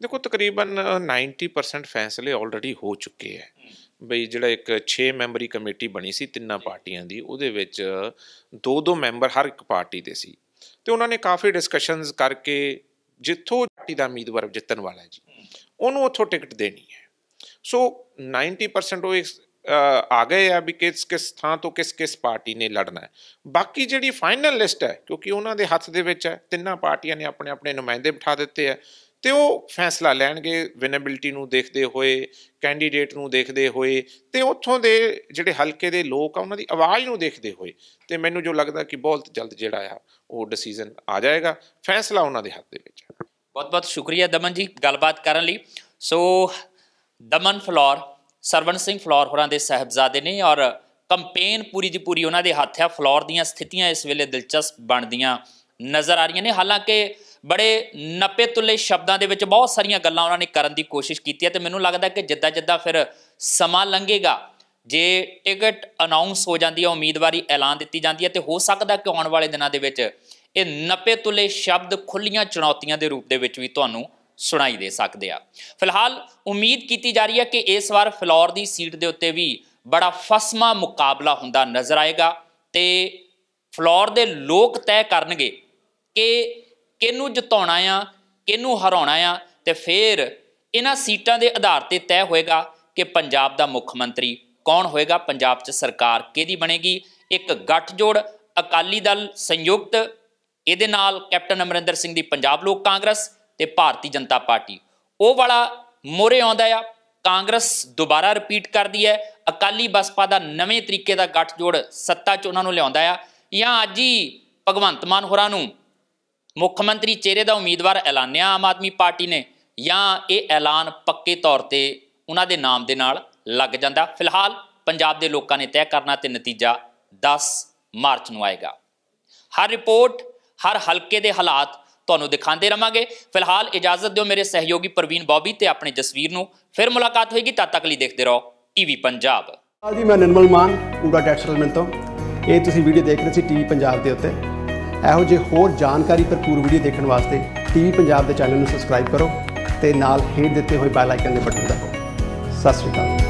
ਦੇਖੋ ਤਕਰੀਬਨ 90% ਫੈਸਲੇ ਆਲਰੇਡੀ ਹੋ ਚੁੱਕੇ ਐ ਬਈ ਜਿਹੜਾ ਇੱਕ 6 ਮੈਂਬਰੀ ਕਮੇਟੀ ਬਣੀ ਸੀ ਤਿੰਨਾਂ ਪਾਰਟੀਆਂ ਦੀ ਉਹਦੇ ਵਿੱਚ ਦੋ ਦੋ ਮੈਂਬਰ ਹਰ ਇੱਕ ਪਾਰਟੀ ਦੇ ਸੀ ਤੇ ਉਹਨਾਂ ਨੇ ਕਾਫੀ ਡਿਸਕਸ਼ਨਸ ਕਰਕੇ ਜਿੱਥੋਂ ਪਾਰਟੀ ਦਾ ਉਮੀਦਵਾਰ ਜਿੱਤਣ ਵਾਲਾ ਜੀ ਉਹਨੂੰ ਉੱਥੋਂ ਟਿਕਟ ਦੇਣੀ ਹੈ ਸੋ 90% ਉਹ ਇਸ ਆ ਗਏ ਆ ਵੀ ਕਿਸ ਕਿਸ ਥਾਂ ਤੋਂ ਕਿਸ ਕਿਸ ਪਾਰਟੀ ਨੇ ਲੜਨਾ ਹੈ ਬਾਕੀ ਜਿਹੜੀ ਫਾਈਨਲ ਲਿਸਟ ਹੈ ਕਿਉਂਕਿ ਉਹਨਾਂ ਦੇ ਹੱਥ ਦੇ ਵਿੱਚ ਹੈ ਤਿੰਨਾਂ ਪਾਰਟੀਆਂ ਨੇ ਆਪਣੇ ਆਪਣੇ ਨੁਮਾਇੰਦੇ ਬਿਠਾ ਦਿੱਤੇ ਆ ਤੇ ਉਹ ਫੈਸਲਾ ਲੈਣਗੇ ਵਿਨੇਬਿਲਟੀ ਨੂੰ ਦੇਖਦੇ ਹੋਏ ਕੈਂਡੀਡੇਟ ਨੂੰ ਦੇਖਦੇ ਹੋਏ ਤੇ ਉੱਥੋਂ ਦੇ ਜਿਹੜੇ ਹਲਕੇ ਦੇ ਲੋਕ ਆ ਉਹਨਾਂ ਦੀ ਆਵਾਜ਼ ਨੂੰ ਦੇਖਦੇ ਹੋਏ ਤੇ ਮੈਨੂੰ ਜੋ ਲੱਗਦਾ ਕਿ ਬਹੁਤ ਜਲਦ ਜਿਹੜਾ ਆ ਉਹ ਡਿਸੀਜਨ ਆ ਜਾਏਗਾ ਫੈਸਲਾ ਉਹਨਾਂ ਦੇ ਹੱਥ ਦੇ ਵਿੱਚ ਬਹੁਤ ਬਹੁਤ ਸ਼ੁਕਰੀਆ ਦਮਨ ਜੀ ਗੱਲਬਾਤ ਕਰਨ ਲਈ ਸੋ ਦਮਨ ਫਲੋਰ ਸਰਵਨ ਸਿੰਘ ਫਲੋਰ ਹੋਰਾਂ ਦੇ ਸਹਬਜ਼ਾਦੇ ਨੇ ਔਰ ਕੰਪੇਨ ਪੂਰੀ ਦੀ ਪੂਰੀ ਉਹਨਾਂ ਦੇ ਹੱਥ ਆ ਫਲੋਰ ਦੀਆਂ ਸਥਿਤੀਆਂ ਇਸ ਵੇਲੇ ਦਿਲਚਸਪ ਬਣਦੀਆਂ ਨਜ਼ਰ ਆ ਰਹੀਆਂ ਨੇ ਹਾਲਾਂਕਿ ਬੜੇ ਤੁਲੇ ਸ਼ਬਦਾਂ ਦੇ ਵਿੱਚ ਬਹੁਤ ਸਾਰੀਆਂ ਗੱਲਾਂ ਉਹਨਾਂ ਨੇ ਕਰਨ ਦੀ ਕੋਸ਼ਿਸ਼ ਕੀਤੀ ਹੈ ਤੇ ਮੈਨੂੰ ਲੱਗਦਾ ਕਿ ਜਿੱਦਾਂ ਜਿੱਦਾਂ ਫਿਰ ਸਮਾਂ ਲੰਘੇਗਾ ਜੇ ਟਿਕਟ ਅਨਾਉਂਸ ਹੋ ਜਾਂਦੀ ਹੈ ਉਮੀਦਵਾਰੀ ਐਲਾਨ ਦਿੱਤੀ ਜਾਂਦੀ ਹੈ ਤੇ ਹੋ ਸਕਦਾ ਕਿ ਆਉਣ ਵਾਲੇ ਦਿਨਾਂ ਦੇ ਵਿੱਚ ਇਹ ਤੁਲੇ ਸ਼ਬਦ ਖੁੱਲੀਆਂ ਚੁਣੌਤੀਆਂ ਦੇ ਰੂਪ ਦੇ ਵਿੱਚ ਵੀ ਤੁਹਾਨੂੰ ਸੁਣਾਈ ਦੇ ਸਕਦੇ ਆ ਫਿਲਹਾਲ ਉਮੀਦ ਕੀਤੀ ਜਾ ਰਹੀ ਹੈ ਕਿ ਇਸ ਵਾਰ ਫਲੋਰ ਦੀ ਸੀਟ ਦੇ ਉੱਤੇ ਵੀ ਬੜਾ ਫਸਮਾ ਮੁਕਾਬਲਾ ਹੁੰਦਾ ਨਜ਼ਰ ਆਏਗਾ ਤੇ ਫਲੋਰ ਦੇ ਲੋਕ ਤੈਅ ਕਰਨਗੇ ਕਿ ਕਿਹਨੂੰ ਜਿਤਾਉਣਾ ਆ ਕਿਹਨੂੰ ਹਰਾਉਣਾ ਆ ਤੇ ਫੇਰ ਇਹਨਾਂ ਸੀਟਾਂ ਦੇ ਆਧਾਰ ਤੇ ਤੈਅ ਹੋਏਗਾ ਕਿ ਪੰਜਾਬ ਦਾ ਮੁੱਖ ਮੰਤਰੀ ਕੌਣ ਹੋਏਗਾ ਪੰਜਾਬ 'ਚ ਸਰਕਾਰ ਕਿਹਦੀ ਬਣੇਗੀ ਇੱਕ ਗੱਠਜੋੜ ਅਕਾਲੀ ਦਲ ਸੰਯੁਕਤ ਇਹਦੇ ਨਾਲ ਕੈਪਟਨ ਅਮਰਿੰਦਰ ਸਿੰਘ ਦੀ ਪੰਜਾਬ ਲੋਕ ਕਾਂਗਰਸ ਤੇ ਭਾਰਤੀ ਜਨਤਾ ਪਾਰਟੀ ਉਹ ਵਾਲਾ ਮੋਰੇ ਆਉਂਦਾ ਆ ਕਾਂਗਰਸ ਦੁਬਾਰਾ ਰਿਪੀਟ ਕਰਦੀ ਹੈ ਅਕਾਲੀ ਬਸਪਾ ਦਾ ਨਵੇਂ ਤਰੀਕੇ ਦਾ ਗੱਠਜੋੜ ਸੱਤਾ 'ਚ ਉਹਨਾਂ ਨੂੰ ਲਿਆਉਂਦਾ ਆ ਜਾਂ ਅੱਜ ਹੀ ਭਗਵੰਤ ਮਾਨ ਹੋਰਾਂ ਨੂੰ ਮੁੱਖ ਮੰਤਰੀ ਚਿਹਰੇ ਦਾ ਉਮੀਦਵਾਰ ਐਲਾਨਿਆ ਆਮ ਆਦਮੀ ਪਾਰਟੀ ਨੇ ਜਾਂ ਇਹ ਐਲਾਨ ਪੱਕੇ ਤੌਰ ਤੇ ਉਹਨਾਂ ਦੇ ਨਾਮ ਦੇ ਨਾਲ ਲੱਗ ਜਾਂਦਾ ਫਿਲਹਾਲ ਪੰਜਾਬ ਦੇ ਲੋਕਾਂ ਨੇ ਤੈਅ ਕਰਨਾ ਤੇ ਨਤੀਜਾ 10 ਮਾਰਚ ਨੂੰ ਆਏਗਾ ਹਰ ਰਿਪੋਰਟ ਹਰ ਹਲਕੇ ਦੇ ਹਾਲਾਤ ਤੁਹਾਨੂੰ ਦਿਖਾਉਂਦੇ ਰਵਾਂਗੇ ਫਿਲਹਾਲ ਇਜਾਜ਼ਤ ਦਿਓ ਮੇਰੇ ਸਹਿਯੋਗੀ ਪ੍ਰਵੀਨ ਬੌਬੀ ਤੇ ਆਪਣੇ ਜਸਵੀਰ ਨੂੰ ਫਿਰ ਮੁਲਾਕਾਤ ਹੋਏਗੀ ਤਦ ਤੱਕ ਲਈ ਦੇਖਦੇ ਰਹੋ ਟੀਵੀ ਪੰਜਾਬ ਜੀ ਮੈਂ ਨਿਰਮਲ ਮਾਨ ਪੂਰਾ ਟੈਕਸ ਮਿੰਤੋਂ ਤੋਂ ਇਹ ਤੁਸੀਂ ਵੀਡੀਓ ਦੇਖ ਰਹੇ ਸੀ ਟੀਵੀ ਪੰਜਾਬ ਦੇ ਉੱਤੇ ਇਹੋ ਜਿਹੇ ਹੋਰ ਜਾਣਕਾਰੀ ਭਰਪੂਰ ਵੀਡੀਓ ਦੇਖਣ ਵਾਸਤੇ ਟੀਵੀ ਪੰਜਾਬ ਦੇ ਚੈਨਲ ਨੂੰ ਸਬਸਕ੍ਰਾਈਬ ਕਰੋ ਤੇ ਨਾਲ ਹੇਠ ਦਿੱਤੇ ਹੋਏ ਬੈਲ ਆਈਕਨ ਦੇ ਬਟਨ ਦਬਾਓ ਸਤਿ ਸ਼੍ਰੀ ਅਕਾਲ